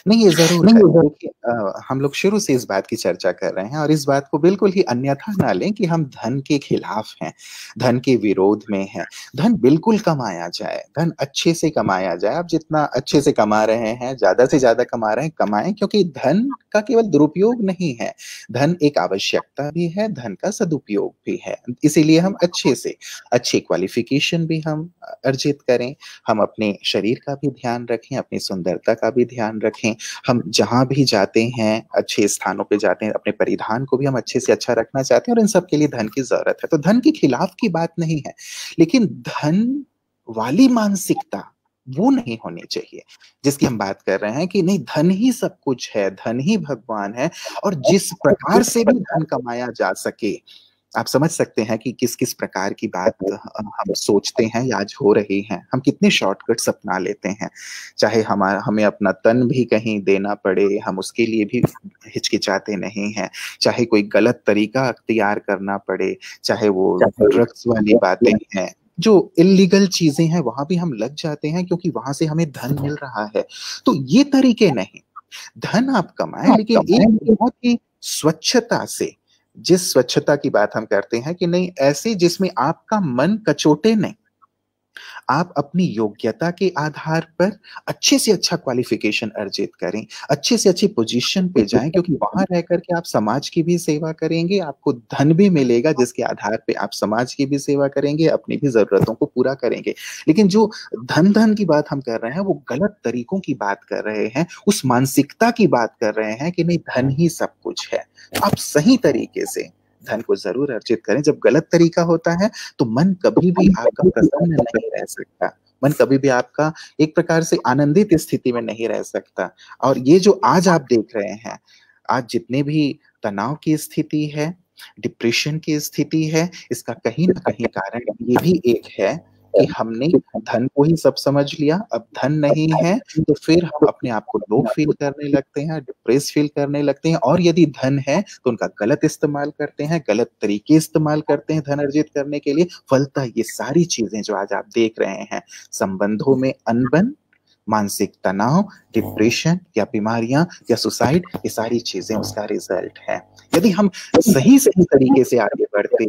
नहीं ये जरूर नहीं जरूर हम लोग शुरू से इस बात की चर्चा कर रहे हैं और इस बात को बिल्कुल ही अन्यथा ना लें कि हम धन के खिलाफ हैं धन के विरोध में हैं धन बिल्कुल कमाया जाए धन अच्छे से कमाया जाए आप जितना अच्छे से कमा रहे हैं ज्यादा से ज्यादा कमा रहे हैं कमाएं क्योंकि धन का केवल दुरुपयोग नहीं है धन एक आवश्यकता भी है धन का सदुपयोग भी है इसीलिए हम अच्छे से अच्छे क्वालिफिकेशन भी हम अर्जित करें हम अपने शरीर का भी ध्यान रखें अपनी सुंदरता का भी ध्यान रखें हम जहाँ भी जाते हैं अच्छे स्थानों पे जाते हैं अपने परिधान को भी हम अच्छे से अच्छा रखना चाहते हैं और इन सब के लिए धन की जरूरत है तो धन के खिलाफ की बात नहीं है लेकिन धन वाली मानसिकता वो नहीं होनी चाहिए जिसकी हम बात कर रहे हैं कि नहीं धन ही सब कुछ है धन ही भगवान है और जिस प्रकार से भी धन कमाया जा सके आप समझ सकते हैं कि किस किस प्रकार की बात हम सोचते हैं या आज हो रही है हम कितने शॉर्टकट्स अपना लेते हैं चाहे हमारा हमें अपना तन भी कहीं देना पड़े हम उसके लिए भी हिचकिचाते नहीं हैं चाहे कोई गलत तरीका अख्तियार करना पड़े चाहे वो ड्रग्स वाली बातें हैं जो इलीगल चीजें हैं वहां भी हम लग जाते हैं क्योंकि वहां से हमें धन मिल रहा है तो ये तरीके नहीं धन आप कमाए हाँ, लेकिन एक बहुत ही स्वच्छता से जिस स्वच्छता की बात हम करते हैं कि नहीं ऐसी जिसमें आपका मन कचोटे नहीं आप अपनी योग्यता के आधार पर अच्छे से अच्छा क्वालिफिकेशन अर्जित करें अच्छे से अच्छी पोजीशन पे जाएं क्योंकि वहां रह करके आप समाज की भी सेवा करेंगे आपको धन भी मिलेगा जिसके आधार पे आप समाज की भी सेवा करेंगे अपनी भी जरूरतों को पूरा करेंगे लेकिन जो धन धन की बात हम कर रहे हैं वो गलत तरीकों की बात कर रहे हैं उस मानसिकता की बात कर रहे हैं कि नहीं धन ही सब कुछ है आप सही तरीके से धन को जरूर अर्जित करें जब गलत तरीका होता है तो मन कभी भी आपका प्रसन्न नहीं रह सकता मन कभी भी आपका एक प्रकार से आनंदित स्थिति में नहीं रह सकता और ये जो आज आप देख रहे हैं आज जितने भी तनाव की स्थिति है डिप्रेशन की स्थिति है इसका कहीं ना कहीं कारण ये भी एक है कि हमने धन को ही सब समझ लिया अब धन नहीं है तो फिर हम अपने आप को लो फील करने लगते हैं डिप्रेस फील करने लगते हैं और यदि धन है तो उनका गलत इस्तेमाल करते हैं गलत तरीके इस्तेमाल करते हैं धन अर्जित करने के लिए फलता ये सारी चीजें जो आज आप देख रहे हैं संबंधों में अनबन मानसिक तनाव डिप्रेशन या बीमारियां या सुसाइड ये सारी चीजें उसका रिजल्ट है यदि हम सही सही तरीके से आगे बढ़ते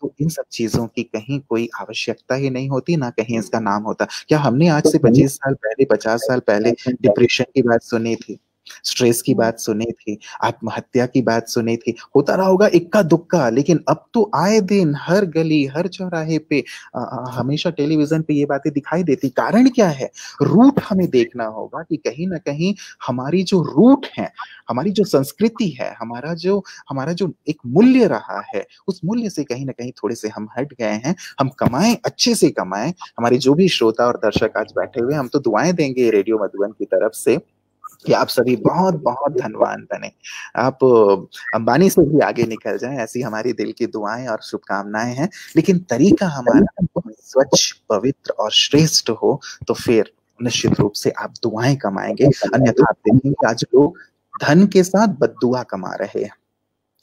तो इन सब चीजों की कहीं कोई आवश्यकता ही नहीं होती ना कहीं इसका नाम होता क्या हमने आज से तो पच्चीस साल पहले पचास साल पहले डिप्रेशन की बात सुनी थी स्ट्रेस की बात हम्म। सुनी थी आत्महत्या की बात सुनी थी होता रहा होगा इक्का दुक्का लेकिन अब तो आए दिन हर गली हर चौराहे पे आ, आ, हमेशा टेलीविजन पे ये बातें दिखाई देती कारण क्या है रूट हमें देखना होगा कि कहीं ना कहीं हमारी जो रूट है हमारी जो संस्कृति है हमारा जो हमारा जो एक मूल्य रहा है उस मूल्य से कहीं ना कहीं थोड़े से हम हट गए हैं हम कमाएं अच्छे से कमाएं हमारे जो भी श्रोता और दर्शक आज बैठे हुए हम तो दुआएं देंगे रेडियो मधुबन की तरफ से कि आप सभी बहुत बहुत धनवान बने आप अंबानी से भी आगे निकल जाएं ऐसी हमारी दिल की दुआएं और शुभकामनाएं हैं लेकिन तरीका हमारा स्वच्छ पवित्र और श्रेष्ठ हो तो फिर निश्चित रूप से आप दुआएं कमाएंगे अन्यथा आप देखेंगे आज लोग धन के साथ बद कमा रहे हैं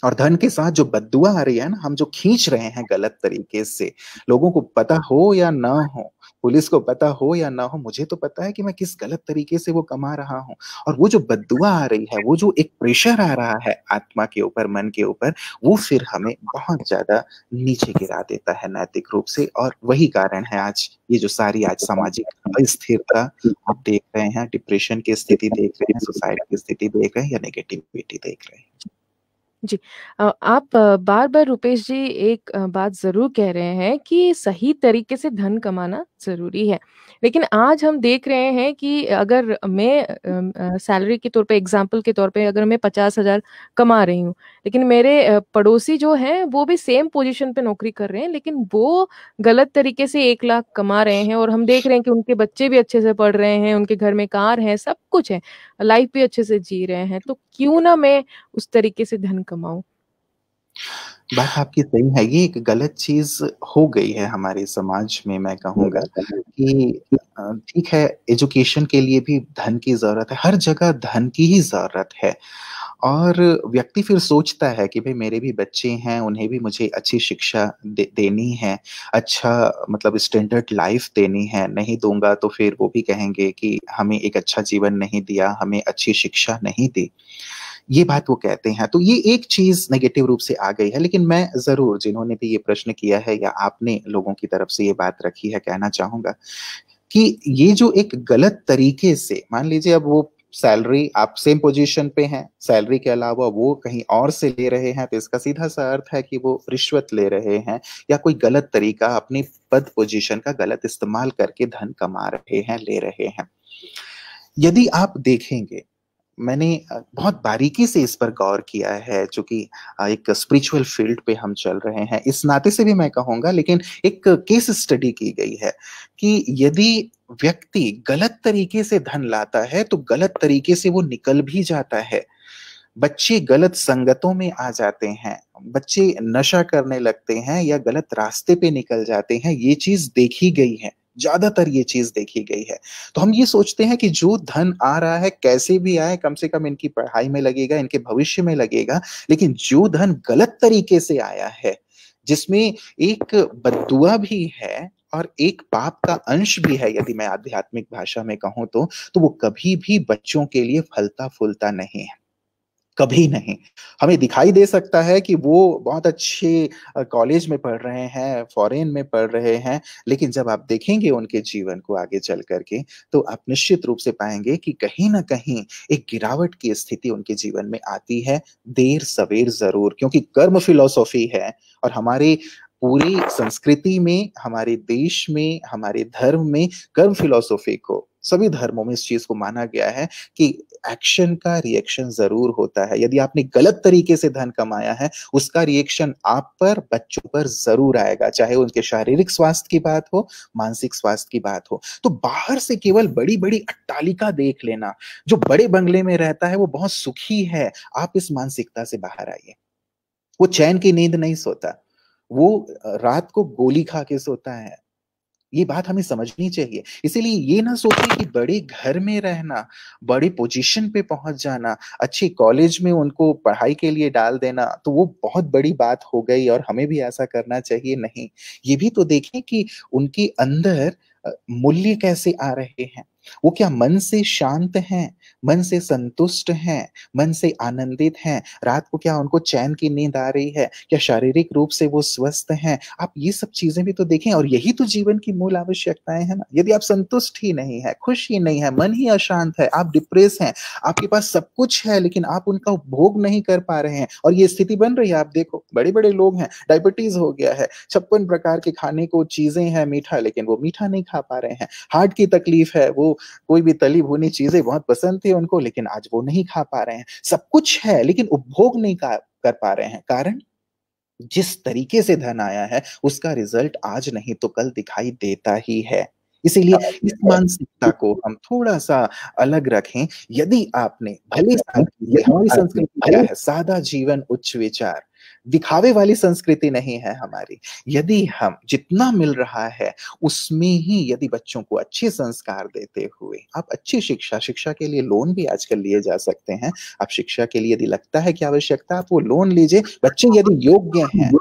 और धन के साथ जो बदुआ आ रही है ना हम जो खींच रहे हैं गलत तरीके से लोगों को पता हो या ना हो पुलिस को पता हो या ना हो मुझे तो पता है कि मैं किस गलत तरीके से वो कमा रहा हूँ और वो जो बदुआ आ रही है वो जो एक प्रेशर आ रहा है आत्मा के ऊपर मन के ऊपर वो फिर हमें बहुत ज्यादा नीचे गिरा देता है नैतिक रूप से और वही कारण है आज ये जो सारी आज सामाजिक अस्थिरता आप देख रहे हैं डिप्रेशन की स्थिति देख रहे हैं सुसाइड की स्थिति देख रहे हैं या नेगेटिविटी देख रहे हैं जी आप बार बार रूपेश जी एक बात जरूर कह रहे हैं कि सही तरीके से धन कमाना जरूरी है लेकिन आज हम देख रहे हैं कि अगर मैं सैलरी के तौर पे एग्जाम्पल के तौर पे अगर मैं पचास हजार कमा रही हूँ लेकिन मेरे पड़ोसी जो हैं वो भी सेम पोजीशन पे नौकरी कर रहे हैं लेकिन वो गलत तरीके से एक लाख कमा रहे हैं और हम देख रहे हैं कि उनके बच्चे भी अच्छे से पढ़ रहे हैं उनके घर में कार है सब कुछ है लाइफ भी अच्छे से जी रहे हैं तो क्यों ना मैं उस तरीके से धन कमाऊं बात आपकी सही है ये एक गलत चीज हो गई है हमारे समाज में मैं कहूंगा कि ठीक है एजुकेशन के लिए भी धन की जरूरत है हर जगह धन की ही जरूरत है और व्यक्ति फिर सोचता है कि भाई मेरे भी बच्चे हैं उन्हें भी मुझे अच्छी शिक्षा दे, देनी है अच्छा मतलब स्टैंडर्ड लाइफ देनी है नहीं दूंगा तो फिर वो भी कहेंगे कि हमें एक अच्छा जीवन नहीं दिया हमें अच्छी शिक्षा नहीं दी ये बात वो कहते हैं तो ये एक चीज नेगेटिव रूप से आ गई है लेकिन मैं जरूर जिन्होंने भी ये प्रश्न किया है या आपने लोगों की तरफ से ये बात रखी है कहना चाहूंगा कि ये जो एक गलत तरीके से मान लीजिए अब वो सैलरी आप सेम पोजीशन पे हैं सैलरी के अलावा वो कहीं और से ले रहे हैं तो इसका सीधा सा अर्थ है कि वो रिश्वत ले रहे हैं या कोई गलत तरीका अपनी पद पोजीशन का गलत इस्तेमाल करके धन कमा रहे हैं ले रहे हैं यदि आप देखेंगे मैंने बहुत बारीकी से इस पर गौर किया है जो एक स्पिरिचुअल फील्ड पे हम चल रहे हैं इस नाते से भी मैं कहूंगा लेकिन एक केस स्टडी की गई है कि यदि व्यक्ति गलत तरीके से धन लाता है तो गलत तरीके से वो निकल भी जाता है बच्चे गलत संगतों में आ जाते हैं बच्चे नशा करने लगते हैं या गलत रास्ते पे निकल जाते हैं ये चीज देखी गई है ज्यादातर ये चीज देखी गई है तो हम ये सोचते हैं कि जो धन आ रहा है कैसे भी आए कम से कम इनकी पढ़ाई में लगेगा इनके भविष्य में लगेगा लेकिन जो धन गलत तरीके से आया है जिसमें एक बदुआ भी है और एक पाप का अंश भी है यदि मैं आध्यात्मिक भाषा में कहूँ तो तो वो कभी भी बच्चों के लिए फलता फूलता नहीं है कभी नहीं हमें दिखाई दे सकता है कि वो बहुत अच्छे कॉलेज में पढ़ रहे हैं फॉरेन में पढ़ रहे हैं लेकिन जब आप देखेंगे उनके जीवन को आगे चल करके तो आप निश्चित रूप से पाएंगे कि कहीं ना कहीं एक गिरावट की स्थिति उनके जीवन में आती है देर सवेर जरूर क्योंकि कर्म फिलोसॉफी है और हमारे पूरी संस्कृति में हमारे देश में हमारे धर्म में कर्म फिलोसोफी को सभी धर्मों में इस चीज को माना गया है कि एक्शन का रिएक्शन जरूर होता है यदि आपने गलत तरीके से धन कमाया है उसका रिएक्शन आप पर बच्चों पर जरूर आएगा चाहे उनके शारीरिक स्वास्थ्य की बात हो मानसिक स्वास्थ्य की बात हो तो बाहर से केवल बड़ी बड़ी अट्टालिका देख लेना जो बड़े बंगले में रहता है वो बहुत सुखी है आप इस मानसिकता से बाहर आइए वो चैन की नींद नहीं सोता वो रात को गोली खा के सोता है ये बात हमें समझनी चाहिए इसीलिए ये ना सोचे कि बड़े घर में रहना बड़े पोजीशन पे पहुंच जाना अच्छे कॉलेज में उनको पढ़ाई के लिए डाल देना तो वो बहुत बड़ी बात हो गई और हमें भी ऐसा करना चाहिए नहीं ये भी तो देखें कि उनके अंदर मूल्य कैसे आ रहे हैं वो क्या मन से शांत हैं मन से संतुष्ट हैं मन से आनंदित हैं रात को क्या उनको चैन की नींद आ रही है क्या शारीरिक रूप से वो स्वस्थ हैं आप ये सब चीजें भी तो देखें और यही तो जीवन की मूल आवश्यकताएं हैं ना यदि आप संतुष्ट ही नहीं है खुश ही नहीं है मन ही अशांत है आप डिप्रेस हैं आपके पास सब कुछ है लेकिन आप उनका भोग नहीं कर पा रहे हैं और ये स्थिति बन रही है आप देखो बड़े बड़े लोग हैं डायबिटीज हो गया है छप्पन प्रकार के खाने को चीजें हैं मीठा लेकिन वो मीठा नहीं खा पा रहे हैं हार्ट की तकलीफ है वो कोई भी तली भुनी चीजें बहुत पसंद थी उनको लेकिन आज वो नहीं खा पा रहे हैं सब कुछ है लेकिन उपभोग नहीं कर पा रहे हैं कारण जिस तरीके से धन आया है उसका रिजल्ट आज नहीं तो कल दिखाई देता ही है इसीलिए हाँ, इस मानसिकता को हम थोड़ा सा अलग रखें यदि आपने भले हाँ, हमारी हाँ, संस्कृति क्या है सादा जीवन उच्च विचार दिखावे वाली संस्कृति नहीं है हमारी यदि हम जितना मिल रहा है उसमें ही यदि बच्चों को अच्छे संस्कार देते हुए आप अच्छी शिक्षा शिक्षा के लिए लोन भी आजकल लिए जा सकते हैं आप शिक्षा के लिए यदि लगता है कि आवश्यकता आप वो लोन लीजिए बच्चे यदि योग्य हैं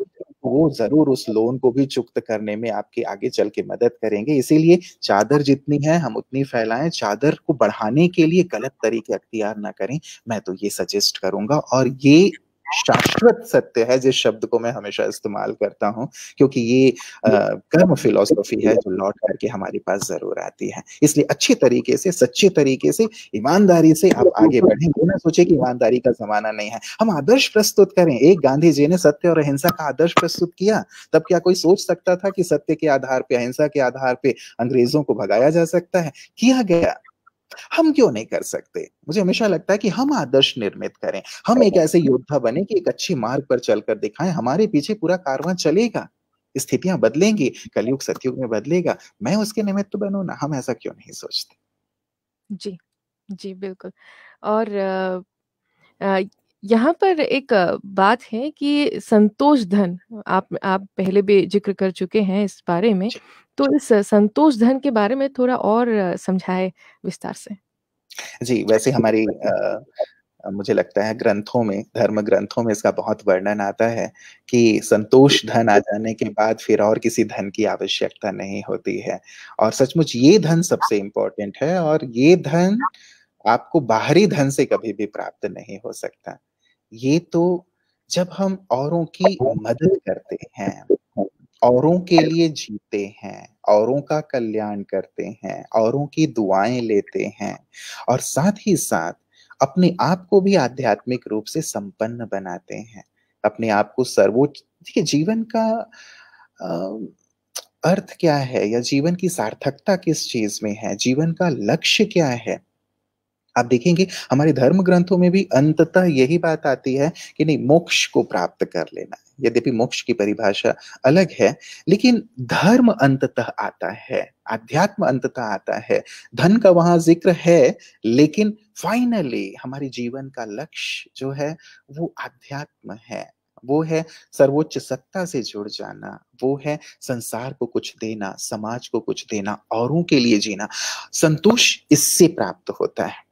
वो जरूर उस लोन को भी चुक्त करने में आपके आगे चल के मदद करेंगे इसीलिए चादर जितनी है हम उतनी फैलाएं चादर को बढ़ाने के लिए गलत तरीके अख्तियार ना करें मैं तो ये सजेस्ट करूंगा और ये शाश्वत सत्य है जिस शब्द को मैं हमेशा इस्तेमाल करता हूँ क्योंकि ये कर्म फिलोसफी है जो लौट करके हमारे पास जरूर आती है इसलिए अच्छे तरीके से सच्चे तरीके से ईमानदारी से आप आगे बढ़े ये ना सोचे कि ईमानदारी का जमाना नहीं है हम आदर्श प्रस्तुत करें एक गांधी जी ने सत्य और अहिंसा का आदर्श प्रस्तुत किया तब क्या कोई सोच सकता था कि सत्य के आधार पर अहिंसा के आधार पर अंग्रेजों को भगाया जा सकता है किया गया हम क्यों नहीं कर सकते मुझे हमेशा लगता है कि हम आदर्श निर्मित करें हम एक ऐसे योद्धा बने कि एक अच्छे मार्ग पर चलकर दिखाएं हमारे पीछे पूरा कारवां चलेगा स्थितियां बदलेंगी कलयुग सतयुग में बदलेगा मैं उसके निमित्त बनू ना हम ऐसा क्यों नहीं सोचते जी जी बिल्कुल और आ, आ, यहाँ पर एक बात है कि संतोष धन आप आप पहले भी जिक्र कर चुके हैं इस बारे में तो इस संतोष धन के बारे में थोड़ा और समझाए विस्तार से जी वैसे हमारी आ, मुझे लगता है ग्रंथों में धर्म ग्रंथों में इसका बहुत वर्णन आता है कि संतोष धन आ जाने के बाद फिर और किसी धन की आवश्यकता नहीं होती है और सचमुच ये धन सबसे इम्पोर्टेंट है और ये धन आपको बाहरी धन से कभी भी प्राप्त नहीं हो सकता ये तो जब हम औरों की मदद करते हैं औरों के लिए जीते हैं औरों का कल्याण करते हैं औरों की दुआएं लेते हैं और साथ ही साथ अपने आप को भी आध्यात्मिक रूप से संपन्न बनाते हैं अपने आप को सर्वोच्च देखिए जीवन का अर्थ क्या है या जीवन की सार्थकता किस चीज में है जीवन का लक्ष्य क्या है आप देखेंगे हमारे धर्म ग्रंथों में भी अंततः यही बात आती है कि नहीं मोक्ष को प्राप्त कर लेना यद्यपि मोक्ष की परिभाषा अलग है लेकिन धर्म अंततः आता है आध्यात्म अंततः आता है धन का वहां जिक्र है लेकिन फाइनली हमारे जीवन का लक्ष्य जो है वो आध्यात्म है वो है सर्वोच्च सत्ता से जुड़ जाना वो है संसार को कुछ देना समाज को कुछ देना औरों के लिए जीना संतोष इससे प्राप्त होता है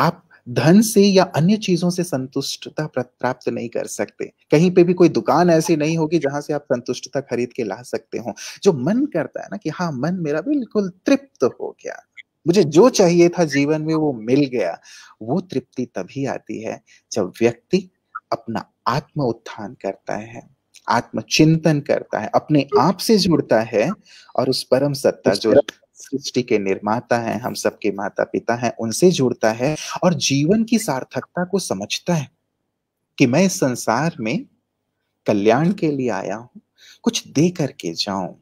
आप धन से या अन्य चीजों से संतुष्टता प्राप्त नहीं कर सकते कहीं पे भी कोई दुकान ऐसी नहीं होगी जहां से आप संतुष्टता खरीद के ला सकते हो जो मन करता है ना कि हाँ मन मेरा बिल्कुल तृप्त हो गया मुझे जो चाहिए था जीवन में वो मिल गया वो तृप्ति तभी आती है जब व्यक्ति अपना आत्म उत्थान करता है आत्म चिंतन करता है अपने आप से जुड़ता है और उस परम सत्ता जो सृष्टि के निर्माता हैं हम सबके माता पिता हैं उनसे जुड़ता है और जीवन की सार्थकता को समझता है कि मैं इस संसार में कल्याण के लिए आया हूं कुछ दे करके जाऊं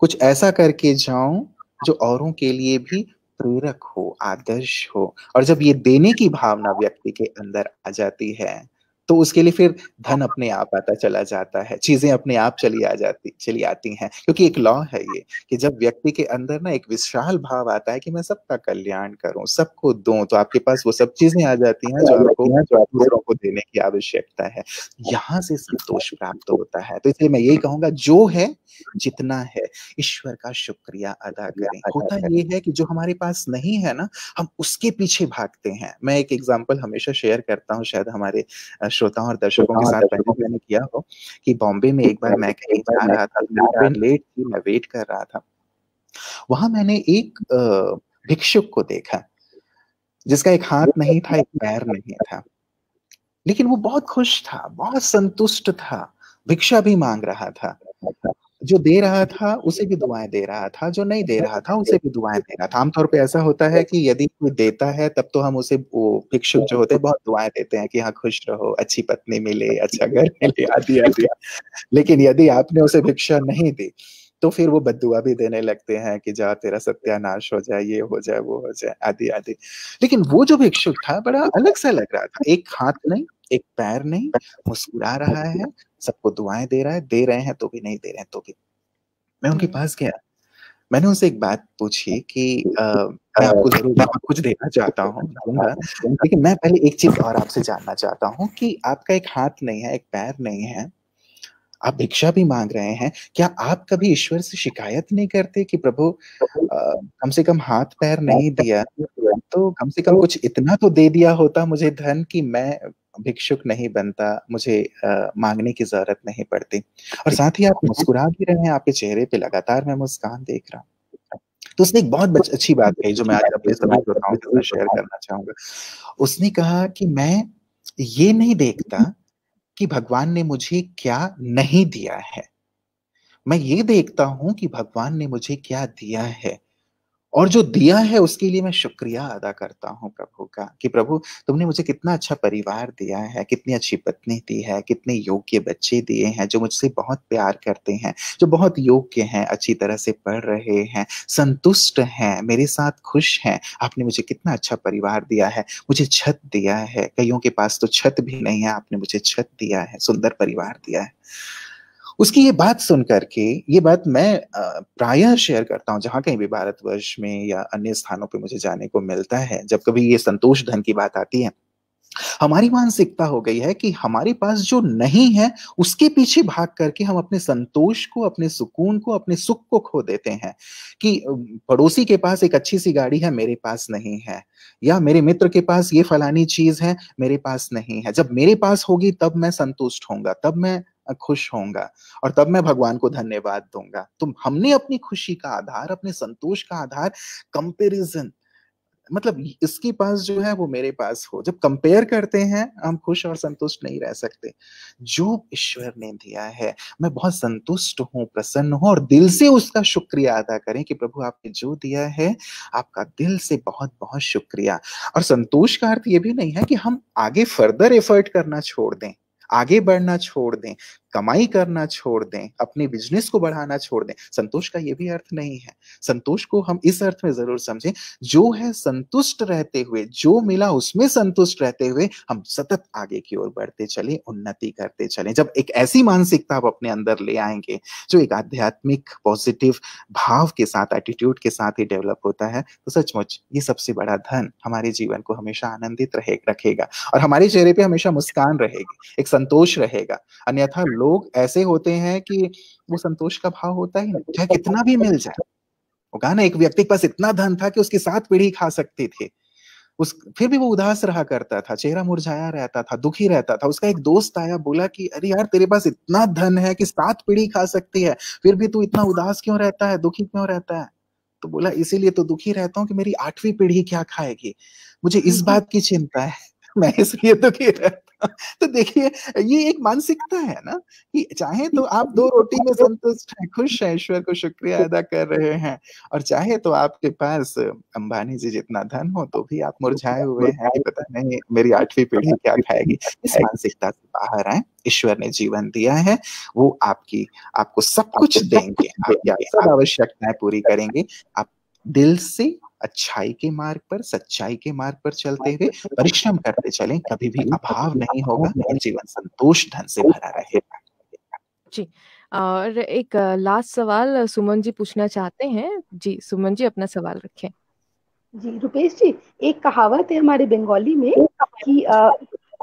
कुछ ऐसा करके जाऊं जो औरों के लिए भी प्रेरक हो आदर्श हो और जब ये देने की भावना व्यक्ति के अंदर आ जाती है तो उसके लिए फिर धन अपने आप आता चला जाता है चीजें अपने आप चली आ जाती चली आती हैं क्योंकि एक लॉ है ये कि जब व्यक्ति के अंदर ना एक विशाल भाव आता है कि मैं सबका कल्याण करूं सबको दूं तो आपके पास वो सब चीजें आ जाती हैं जो आपको दूसरों को देने की आवश्यकता है यहाँ से संतोष प्राप्त होता है तो इसलिए मैं यही कहूंगा जो है जितना है ईश्वर का शुक्रिया अदा करें होता ये है कि जो हमारे पास नहीं है ना हम उसके पीछे भागते हैं मैं एक एग्जाम्पल हमेशा शेयर करता हूँ शायद हमारे श्रोताओं और दर्शकों के साथ पहले मैंने किया हो कि बॉम्बे में एक बार मैं कहीं जा रहा था मैं लेट थी मैं वेट कर रहा था वहां मैंने एक भिक्षुक को देखा जिसका एक हाथ नहीं था एक पैर नहीं था लेकिन वो बहुत खुश था बहुत संतुष्ट था भिक्षा भी मांग रहा था जो दे रहा था उसे भी दुआएं दे रहा था जो नहीं दे रहा था उसे भी दुआएं दे रहा था आमतौर पे ऐसा होता है कि यदि कोई देता है तब तो हम उसे वो भिक्षुक जो होते हैं बहुत दुआएं देते हैं कि हाँ खुश रहो अच्छी पत्नी मिले अच्छा घर मिले आदि आदि लेकिन यदि आपने उसे भिक्षा नहीं दी तो फिर वो बदुआ भी देने लगते हैं कि जा तेरा सत्यानाश हो जाए ये हो जाए वो हो जाए आदि आदि लेकिन वो जो भिक्षुक था बड़ा अलग सा लग रहा था एक हाथ नहीं एक पैर नहीं मुस्कुरा रहा है सबको दुआएं दे रहा है दे रहे हैं तो भी नहीं दे रहे हैं तो भी मैं उनके हम्म। पास गया मैंने उनसे एक बात पूछी कि आ, मैं आपको जरूर कुछ देना चाहता हूँ हाँ, हाँ। लेकिन मैं पहले एक चीज और आपसे जानना चाहता हूँ कि आपका एक हाथ नहीं है एक पैर नहीं है आप भिक्षा भी मांग रहे हैं क्या आप कभी ईश्वर से शिकायत नहीं करते कि प्रभु कम से कम हाथ पैर नहीं दिया तो कम से कम कुछ इतना तो दे दिया होता मुझे धन कि मैं भिक्षुक नहीं बनता मुझे आ, मांगने की जरूरत नहीं पड़ती और साथ ही आप मुस्कुरा भी रहे हैं आपके चेहरे पे लगातार मैं मुस्कान देख रहा हूँ तो उसने एक बहुत अच्छी बात कही जो मैं आज अपने शेयर करना चाहूंगा उसने कहा कि मैं ये नहीं देखता कि भगवान ने मुझे क्या नहीं दिया है मैं ये देखता हूं कि भगवान ने मुझे क्या दिया है और जो दिया है उसके लिए मैं शुक्रिया अदा करता हूँ प्रभु का कि प्रभु तुमने मुझे कितना अच्छा परिवार दिया है कितनी अच्छी पत्नी दी है कितने योग्य बच्चे दिए हैं जो मुझसे बहुत प्यार करते हैं जो बहुत योग्य हैं अच्छी तरह से पढ़ रहे हैं संतुष्ट हैं मेरे साथ खुश हैं आपने मुझे कितना अच्छा परिवार दिया है मुझे छत दिया है कईयों के पास तो छत भी नहीं है आपने मुझे छत दिया है सुंदर परिवार दिया है उसकी ये बात सुन करके ये बात मैं प्रायः शेयर करता हूँ जहाँ कहीं भी भारतवर्ष में या अन्य स्थानों पे मुझे जाने को मिलता है जब कभी ये संतोष धन की बात आती है हमारी मानसिकता हो गई है कि हमारे पास जो नहीं है उसके पीछे भाग करके हम अपने संतोष को अपने सुकून को अपने सुख को खो देते हैं कि पड़ोसी के पास एक अच्छी सी गाड़ी है मेरे पास नहीं है या मेरे मित्र के पास ये फलानी चीज है मेरे पास नहीं है जब मेरे पास होगी तब मैं संतुष्ट होऊंगा तब मैं खुश होऊंगा और तब मैं भगवान को धन्यवाद दूंगा तो हमने अपनी खुशी का आधार अपने संतोष का आधार कंपेरिजन मतलब इसके पास जो है वो मेरे पास हो जब कंपेयर करते हैं हम खुश और संतुष्ट नहीं रह सकते जो ईश्वर ने दिया है मैं बहुत संतुष्ट हूँ प्रसन्न हूँ और दिल से उसका शुक्रिया अदा करें कि प्रभु आपने जो दिया है आपका दिल से बहुत बहुत शुक्रिया और संतोष का अर्थ ये भी नहीं है कि हम आगे फर्दर एफर्ट करना छोड़ दें आगे बढ़ना छोड़ दें कमाई करना छोड़ दें अपने बिजनेस को बढ़ाना छोड़ दें संतोष का ये भी अर्थ नहीं है संतोष को हम इस अर्थ में जरूर समझें जो है संतुष्ट रहते हुए जो मिला उसमें संतुष्ट रहते हुए हम सतत आगे की ओर बढ़ते चले उन्नति करते चले जब एक ऐसी मानसिकता आप अपने अंदर ले आएंगे जो एक आध्यात्मिक पॉजिटिव भाव के साथ एटीट्यूड के साथ ही डेवलप होता है तो सचमुच ये सबसे बड़ा धन हमारे जीवन को हमेशा आनंदित रहे रखेगा और हमारे चेहरे पे हमेशा मुस्कान रहेगी एक संतोष रहेगा अन्यथा लोग ऐसे होते हैं कि वो संतोष का भाव होता ही नहीं चाहे कितना भी मिल जाए वो कहा ना एक व्यक्ति के पास इतना धन था कि उसकी सात पीढ़ी खा सकते थे उस फिर भी वो उदास रहा करता था चेहरा मुरझाया रहता था दुखी रहता था उसका एक दोस्त आया बोला कि अरे यार तेरे पास इतना धन है कि सात पीढ़ी खा सकती है फिर भी तू इतना उदास क्यों रहता है दुखी क्यों रहता है तो बोला इसीलिए तो दुखी रहता हूँ कि मेरी आठवीं पीढ़ी क्या खाएगी मुझे इस बात की चिंता है मैं इसलिए दुखी रहता तो देखिए ये एक मानसिकता है ना कि चाहे तो आप दो रोटी में संतुष्ट हैं खुश हैं ईश्वर को शुक्रिया अदा कर रहे हैं और चाहे तो आपके पास अंबानी जी जितना धन हो तो भी आप मुरझाए हुए हैं कि पता नहीं मेरी आठवीं पीढ़ी क्या खाएगी इस मानसिकता से बाहर आए ईश्वर ने जीवन दिया है वो आपकी आपको सब कुछ देंगे आपकी आवश्यकताएं पूरी करेंगे आप दिल से अच्छाई के मार्ग पर सच्चाई के मार्ग पर चलते हुए परिश्रम करते चलें कभी भी अभाव नहीं होगा जीवन संतोष धन से भरा रहेगा जी और एक लास्ट सवाल सुमन जी पूछना चाहते हैं जी सुमन जी अपना सवाल रखें जी रुपेश जी एक कहावत है हमारे बंगाली में कि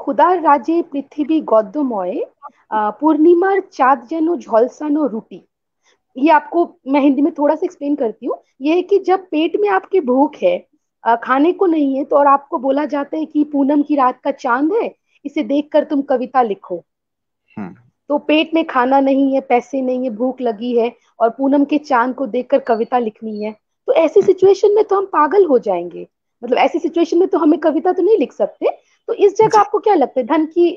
खुदा राजे पृथ्वी গদ্যময়ে পূর্ণিমার চাঁদ जनो ঝলসানো রুটি ये आपको मैं हिंदी में थोड़ा सा एक्सप्लेन करती हूँ ये है कि जब पेट में आपकी भूख है खाने को नहीं है तो और आपको बोला जाता है कि पूनम की रात का चांद है इसे देखकर तुम कविता लिखो हम्म। तो पेट में खाना नहीं है पैसे नहीं है भूख लगी है और पूनम के चांद को देखकर कविता लिखनी है तो ऐसी सिचुएशन हम्म। में तो हम पागल हो जाएंगे मतलब ऐसी सिचुएशन में तो हमें कविता तो नहीं लिख सकते तो इस जगह आपको क्या लगता है धन की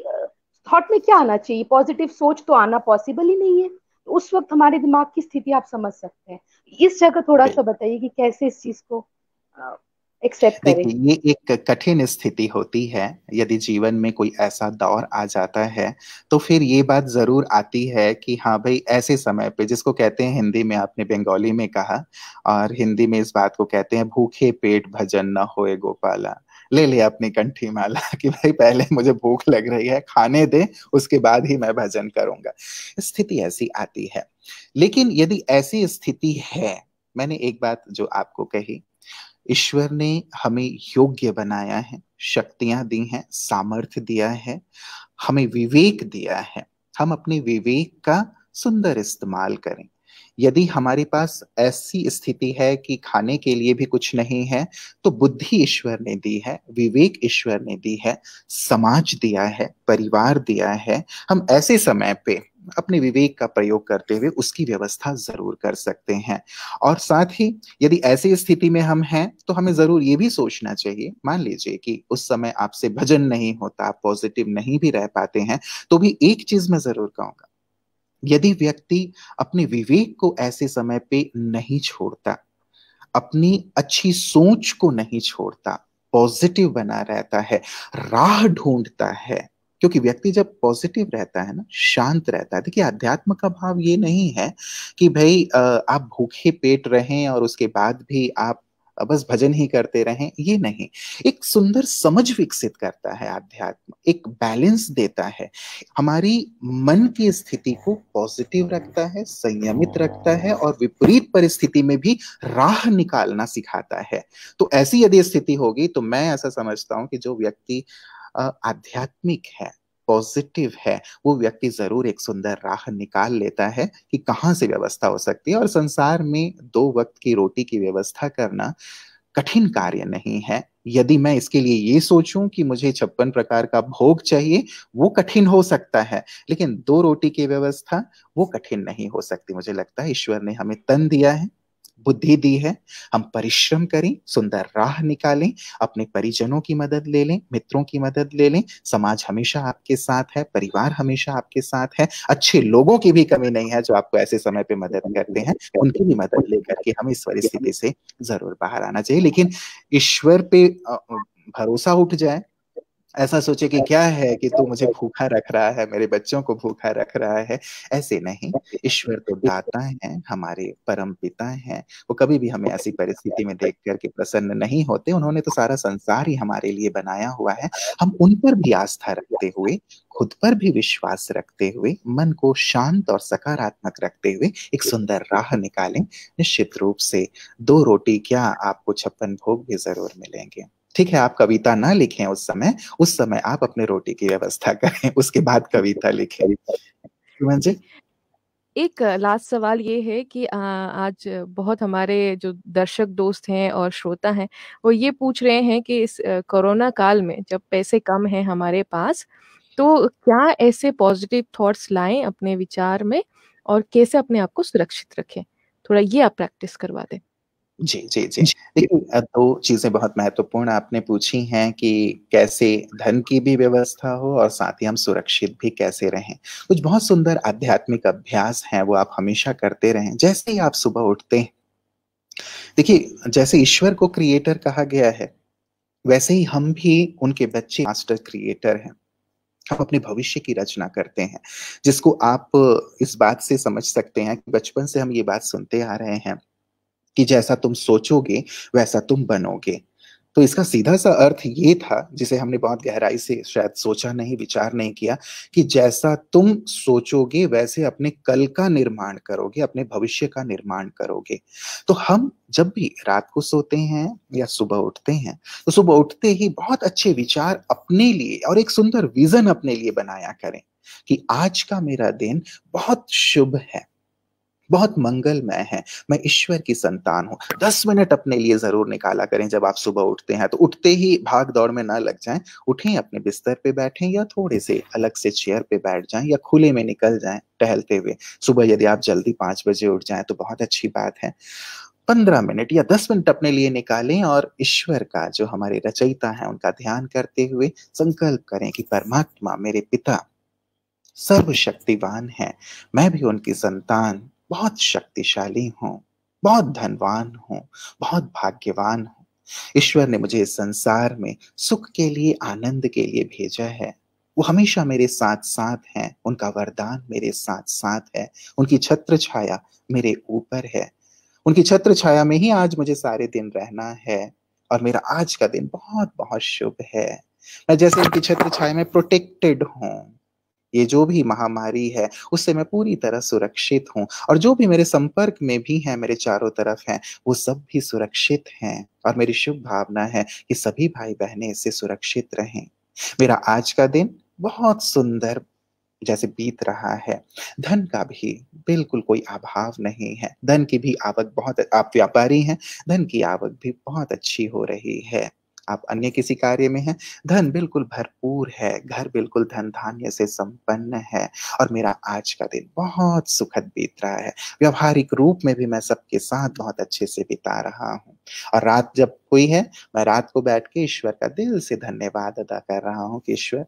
थॉट में क्या आना चाहिए पॉजिटिव सोच तो आना पॉसिबल ही नहीं है उस वक्त हमारे दिमाग की स्थिति आप समझ सकते हैं इस जगह थोड़ा सा बताइए कि कैसे इस चीज को एक्सेप्ट करें ये एक कठिन स्थिति होती है यदि जीवन में कोई ऐसा दौर आ जाता है तो फिर ये बात जरूर आती है कि हाँ भाई ऐसे समय पे जिसको कहते हैं हिंदी में आपने बंगाली में कहा और हिंदी में इस बात को कहते हैं भूखे पेट भजन न होए गोपाला ले लिया अपनी कंठी माला कि भाई पहले मुझे भूख लग रही है खाने दे उसके बाद ही मैं भजन करूंगा स्थिति ऐसी आती है लेकिन यदि ऐसी स्थिति है मैंने एक बात जो आपको कही ईश्वर ने हमें योग्य बनाया है शक्तियां दी हैं सामर्थ्य दिया है हमें विवेक दिया है हम अपने विवेक का सुंदर इस्तेमाल करें यदि हमारे पास ऐसी स्थिति है कि खाने के लिए भी कुछ नहीं है तो बुद्धि ईश्वर ने दी है विवेक ईश्वर ने दी है समाज दिया है परिवार दिया है हम ऐसे समय पे अपने विवेक का प्रयोग करते हुए उसकी व्यवस्था जरूर कर सकते हैं और साथ ही यदि ऐसी स्थिति में हम हैं तो हमें जरूर ये भी सोचना चाहिए मान लीजिए कि उस समय आपसे भजन नहीं होता आप पॉजिटिव नहीं भी रह पाते हैं तो भी एक चीज मैं जरूर कहूंगा यदि व्यक्ति अपने विवेक को ऐसे समय पे नहीं छोड़ता अपनी अच्छी सोच को नहीं छोड़ता पॉजिटिव बना रहता है राह ढूंढता है क्योंकि व्यक्ति जब पॉजिटिव रहता है ना शांत रहता है देखिए अध्यात्म का भाव ये नहीं है कि भाई आप भूखे पेट रहें और उसके बाद भी आप बस भजन ही करते रहें ये नहीं एक सुंदर समझ विकसित करता है आध्यात्म एक बैलेंस देता है हमारी मन की स्थिति को पॉजिटिव रखता है संयमित रखता है और विपरीत परिस्थिति में भी राह निकालना सिखाता है तो ऐसी यदि स्थिति होगी तो मैं ऐसा समझता हूँ कि जो व्यक्ति आध्यात्मिक है पॉजिटिव है वो व्यक्ति जरूर एक सुंदर राह निकाल लेता है कि कहाँ से व्यवस्था हो सकती है और संसार में दो वक्त की रोटी की व्यवस्था करना कठिन कार्य नहीं है यदि मैं इसके लिए ये सोचूं कि मुझे छप्पन प्रकार का भोग चाहिए वो कठिन हो सकता है लेकिन दो रोटी की व्यवस्था वो कठिन नहीं हो सकती मुझे लगता है ईश्वर ने हमें तन दिया है बुद्धि दी है हम परिश्रम करें सुंदर राह निकालें अपने परिजनों की मदद ले लें मित्रों की मदद ले लें समाज हमेशा आपके साथ है परिवार हमेशा आपके साथ है अच्छे लोगों की भी कमी नहीं है जो आपको ऐसे समय पे मदद करते हैं उनकी भी मदद लेकर के हम इस परिस्थिति से जरूर बाहर आना चाहिए लेकिन ईश्वर पे भरोसा उठ जाए ऐसा सोचे कि क्या है कि तू मुझे भूखा रख रहा है मेरे बच्चों को भूखा रख रहा है ऐसे नहीं ईश्वर तो दाता है हमारे परम पिता है वो कभी भी हमें ऐसी परिस्थिति में देख करके प्रसन्न नहीं होते उन्होंने तो सारा संसार ही हमारे लिए बनाया हुआ है हम उन पर भी आस्था रखते हुए खुद पर भी विश्वास रखते हुए मन को शांत और सकारात्मक रखते हुए एक सुंदर राह निकालें निश्चित रूप से दो रोटी क्या आपको छप्पन भोग भी जरूर मिलेंगे ठीक है आप कविता ना लिखें उस समय उस समय आप अपने रोटी की व्यवस्था करें उसके बाद कविता लिखें एक लास्ट सवाल ये है कि आ, आज बहुत हमारे जो दर्शक दोस्त हैं और श्रोता हैं वो ये पूछ रहे हैं कि इस कोरोना काल में जब पैसे कम हैं हमारे पास तो क्या ऐसे पॉजिटिव थॉट्स लाएं अपने विचार में और कैसे अपने आप को सुरक्षित रखें थोड़ा ये आप प्रैक्टिस करवा दें जी, जी, जी। देखिए दो चीज़ें बहुत महत्वपूर्ण आपने पूछी हैं कि कैसे धन की भी व्यवस्था हो और साथ ही हम सुरक्षित भी कैसे रहें। कुछ बहुत सुंदर आध्यात्मिक अभ्यास हैं वो आप हमेशा करते रहें, जैसे ही आप सुबह उठते हैं। देखिए जैसे ईश्वर को क्रिएटर कहा गया है, वैसे ही हम भी उनके बच्चे मास्टर क्रिएटर हैं। हम अपने भविष्य की रचना करते हैं, जिसको आप इस बात से समझ सकते हैं कि बचपन से हम ये बात सुनते आ रहे हैं। कि जैसा तुम सोचोगे वैसा तुम बनोगे तो इसका सीधा सा अर्थ ये था जिसे हमने बहुत गहराई से शायद सोचा नहीं विचार नहीं किया कि जैसा तुम सोचोगे वैसे अपने कल का निर्माण करोगे अपने भविष्य का निर्माण करोगे तो हम जब भी रात को सोते हैं या सुबह उठते हैं तो सुबह उठते ही बहुत अच्छे विचार अपने लिए और एक सुंदर विजन अपने लिए बनाया करें कि आज का मेरा दिन बहुत शुभ है बहुत मंगलमय है मैं ईश्वर की संतान हूँ दस मिनट अपने लिए जरूर निकाला करें जब आप सुबह उठते हैं तो उठते ही भाग दौड़ में ना लग जाएं उठें अपने बिस्तर पे बैठें या थोड़े से अलग से चेयर पे बैठ जाएं या खुले में निकल जाएं टहलते हुए सुबह यदि आप जल्दी पांच बजे उठ जाएं तो बहुत अच्छी बात है पंद्रह मिनट या दस मिनट अपने लिए निकालें और ईश्वर का जो हमारे रचयिता है उनका ध्यान करते हुए संकल्प करें कि परमात्मा मेरे पिता सर्वशक्तिवान है मैं भी उनकी संतान बहुत शक्तिशाली हूं बहुत धनवान हूं बहुत भाग्यवान हूं ईश्वर ने मुझे इस संसार में सुख के लिए आनंद के लिए भेजा है वो हमेशा मेरे साथ साथ हैं उनका वरदान मेरे साथ साथ है उनकी छत्र छाया मेरे ऊपर है उनकी छत्र छाया में ही आज मुझे सारे दिन रहना है और मेरा आज का दिन बहुत बहुत शुभ है मैं जैसे उनकी छत्र छाया में प्रोटेक्टेड हूँ ये जो भी महामारी है उससे मैं पूरी तरह सुरक्षित हूँ और जो भी मेरे संपर्क में भी हैं मेरे चारों तरफ हैं वो सब भी सुरक्षित हैं और मेरी शुभ भावना है कि सभी भाई बहनें इससे सुरक्षित रहें मेरा आज का दिन बहुत सुंदर जैसे बीत रहा है धन का भी बिल्कुल कोई अभाव नहीं है धन की भी आवक बहुत आप व्यापारी हैं धन की आवक भी बहुत अच्छी हो रही है आप अन्य किसी कार्य में हैं धन बिल्कुल भरपूर है घर बिल्कुल धन धान्य से संपन्न है और मेरा आज का दिन बहुत सुखद बीत रहा है व्यवहारिक रूप में भी मैं सबके साथ बहुत अच्छे से बिता रहा हूँ और रात जब हुई है मैं रात को बैठ के ईश्वर का दिल से धन्यवाद अदा कर रहा हूँ कि ईश्वर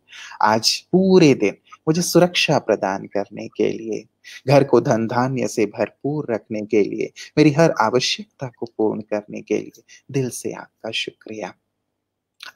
आज पूरे दिन मुझे सुरक्षा प्रदान करने के लिए घर को धन धान्य से भरपूर रखने के लिए मेरी हर आवश्यकता को पूर्ण करने के लिए दिल से आपका शुक्रिया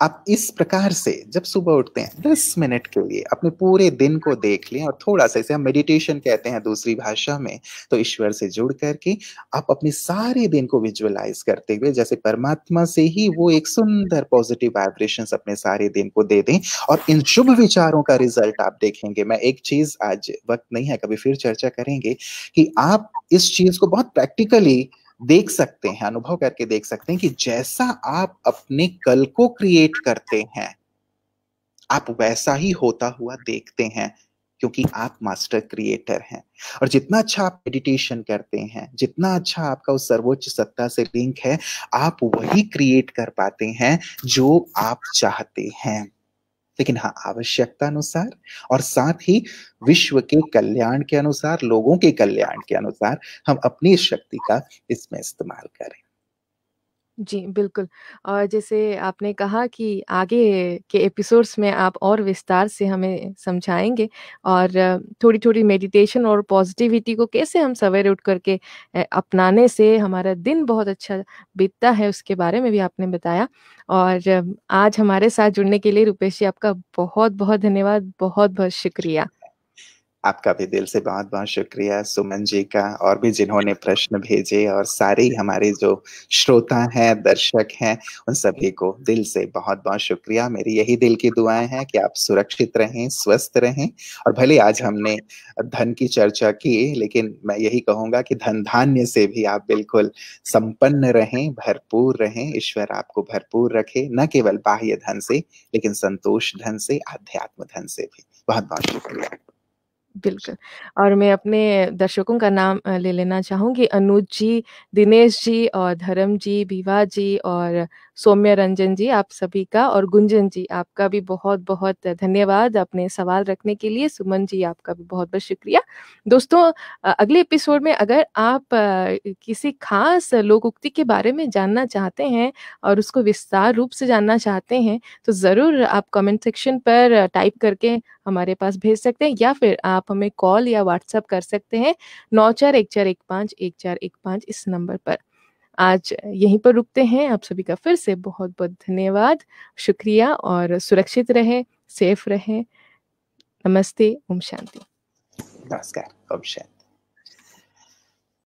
आप इस प्रकार से जब सुबह उठते हैं दस मिनट के लिए अपने पूरे दिन को देख लें और थोड़ा सा इसे हम मेडिटेशन कहते हैं दूसरी भाषा में तो ईश्वर से जुड़ करके आप अपने सारे दिन को विजुअलाइज करते हुए जैसे परमात्मा से ही वो एक सुंदर पॉजिटिव वाइब्रेशन अपने सारे दिन को दे दें और इन शुभ विचारों का रिजल्ट आप देखेंगे मैं एक चीज आज वक्त नहीं है कभी फिर चर्चा करेंगे कि आप इस चीज को बहुत प्रैक्टिकली देख सकते हैं अनुभव करके देख सकते हैं कि जैसा आप अपने कल को क्रिएट करते हैं आप वैसा ही होता हुआ देखते हैं क्योंकि आप मास्टर क्रिएटर हैं और जितना अच्छा आप मेडिटेशन करते हैं जितना अच्छा आपका उस सर्वोच्च सत्ता से लिंक है आप वही क्रिएट कर पाते हैं जो आप चाहते हैं लेकिन हाँ आवश्यकता अनुसार और साथ ही विश्व के कल्याण के अनुसार लोगों के कल्याण के अनुसार हम अपनी शक्ति का इसमें इस्तेमाल करें जी, बिल्कुल। और जैसे आपने कहा कि आगे के एपिसोड्स में आप और विस्तार से हमें समझाएँगे और थोड़ी-थोड़ी मेडिटेशन और पॉज़िटिविटी को कैसे हम सवेरे उठ करके अपनाने से हमारा दिन बहुत अच्छा बीतता है, उसके बारे में भी आपने बताया। और आज हमारे साथ जुड़ने के लिए रूपेश जी आपका बहुत-बहुत धन्यवाद, बहुत-बहुत शुक्रिया। आपका भी दिल से बहुत बहुत शुक्रिया सुमन जी का और भी जिन्होंने प्रश्न भेजे और सारे हमारे जो श्रोता हैं दर्शक हैं उन सभी को दिल से बहुत बहुत शुक्रिया मेरी यही दिल की दुआएं हैं कि आप सुरक्षित रहें स्वस्थ रहें और भले आज हमने धन की चर्चा की लेकिन मैं यही कहूंगा कि धन धान्य से भी आप बिल्कुल संपन्न रहें भरपूर रहें ईश्वर आपको भरपूर रखे न केवल बाह्य धन से लेकिन संतोष धन से आध्यात्म धन से भी बहुत बहुत शुक्रिया बिल्कुल और मैं अपने दर्शकों का नाम ले लेना चाहूँगी अनुज जी, दिनेश जी और धर्म जी, बीवा जी और सौम्य रंजन जी आप सभी का और गुंजन जी आपका भी बहुत बहुत धन्यवाद अपने सवाल रखने के लिए सुमन जी आपका भी बहुत बहुत शुक्रिया दोस्तों अगले एपिसोड में अगर आप किसी खास लोक उक्ति के बारे में जानना चाहते हैं और उसको विस्तार रूप से जानना चाहते हैं तो ज़रूर आप कमेंट सेक्शन पर टाइप करके हमारे पास भेज सकते हैं या फिर आप हमें कॉल या व्हाट्सएप कर सकते हैं नौ चार एक चार एक पाँच एक चार एक पाँच इस नंबर पर आज यहीं पर रुकते हैं आप सभी का फिर से बहुत बहुत धन्यवाद शुक्रिया और सुरक्षित रहे सेफ रहे नमस्ते ओम शांति नमस्कार ओम शांति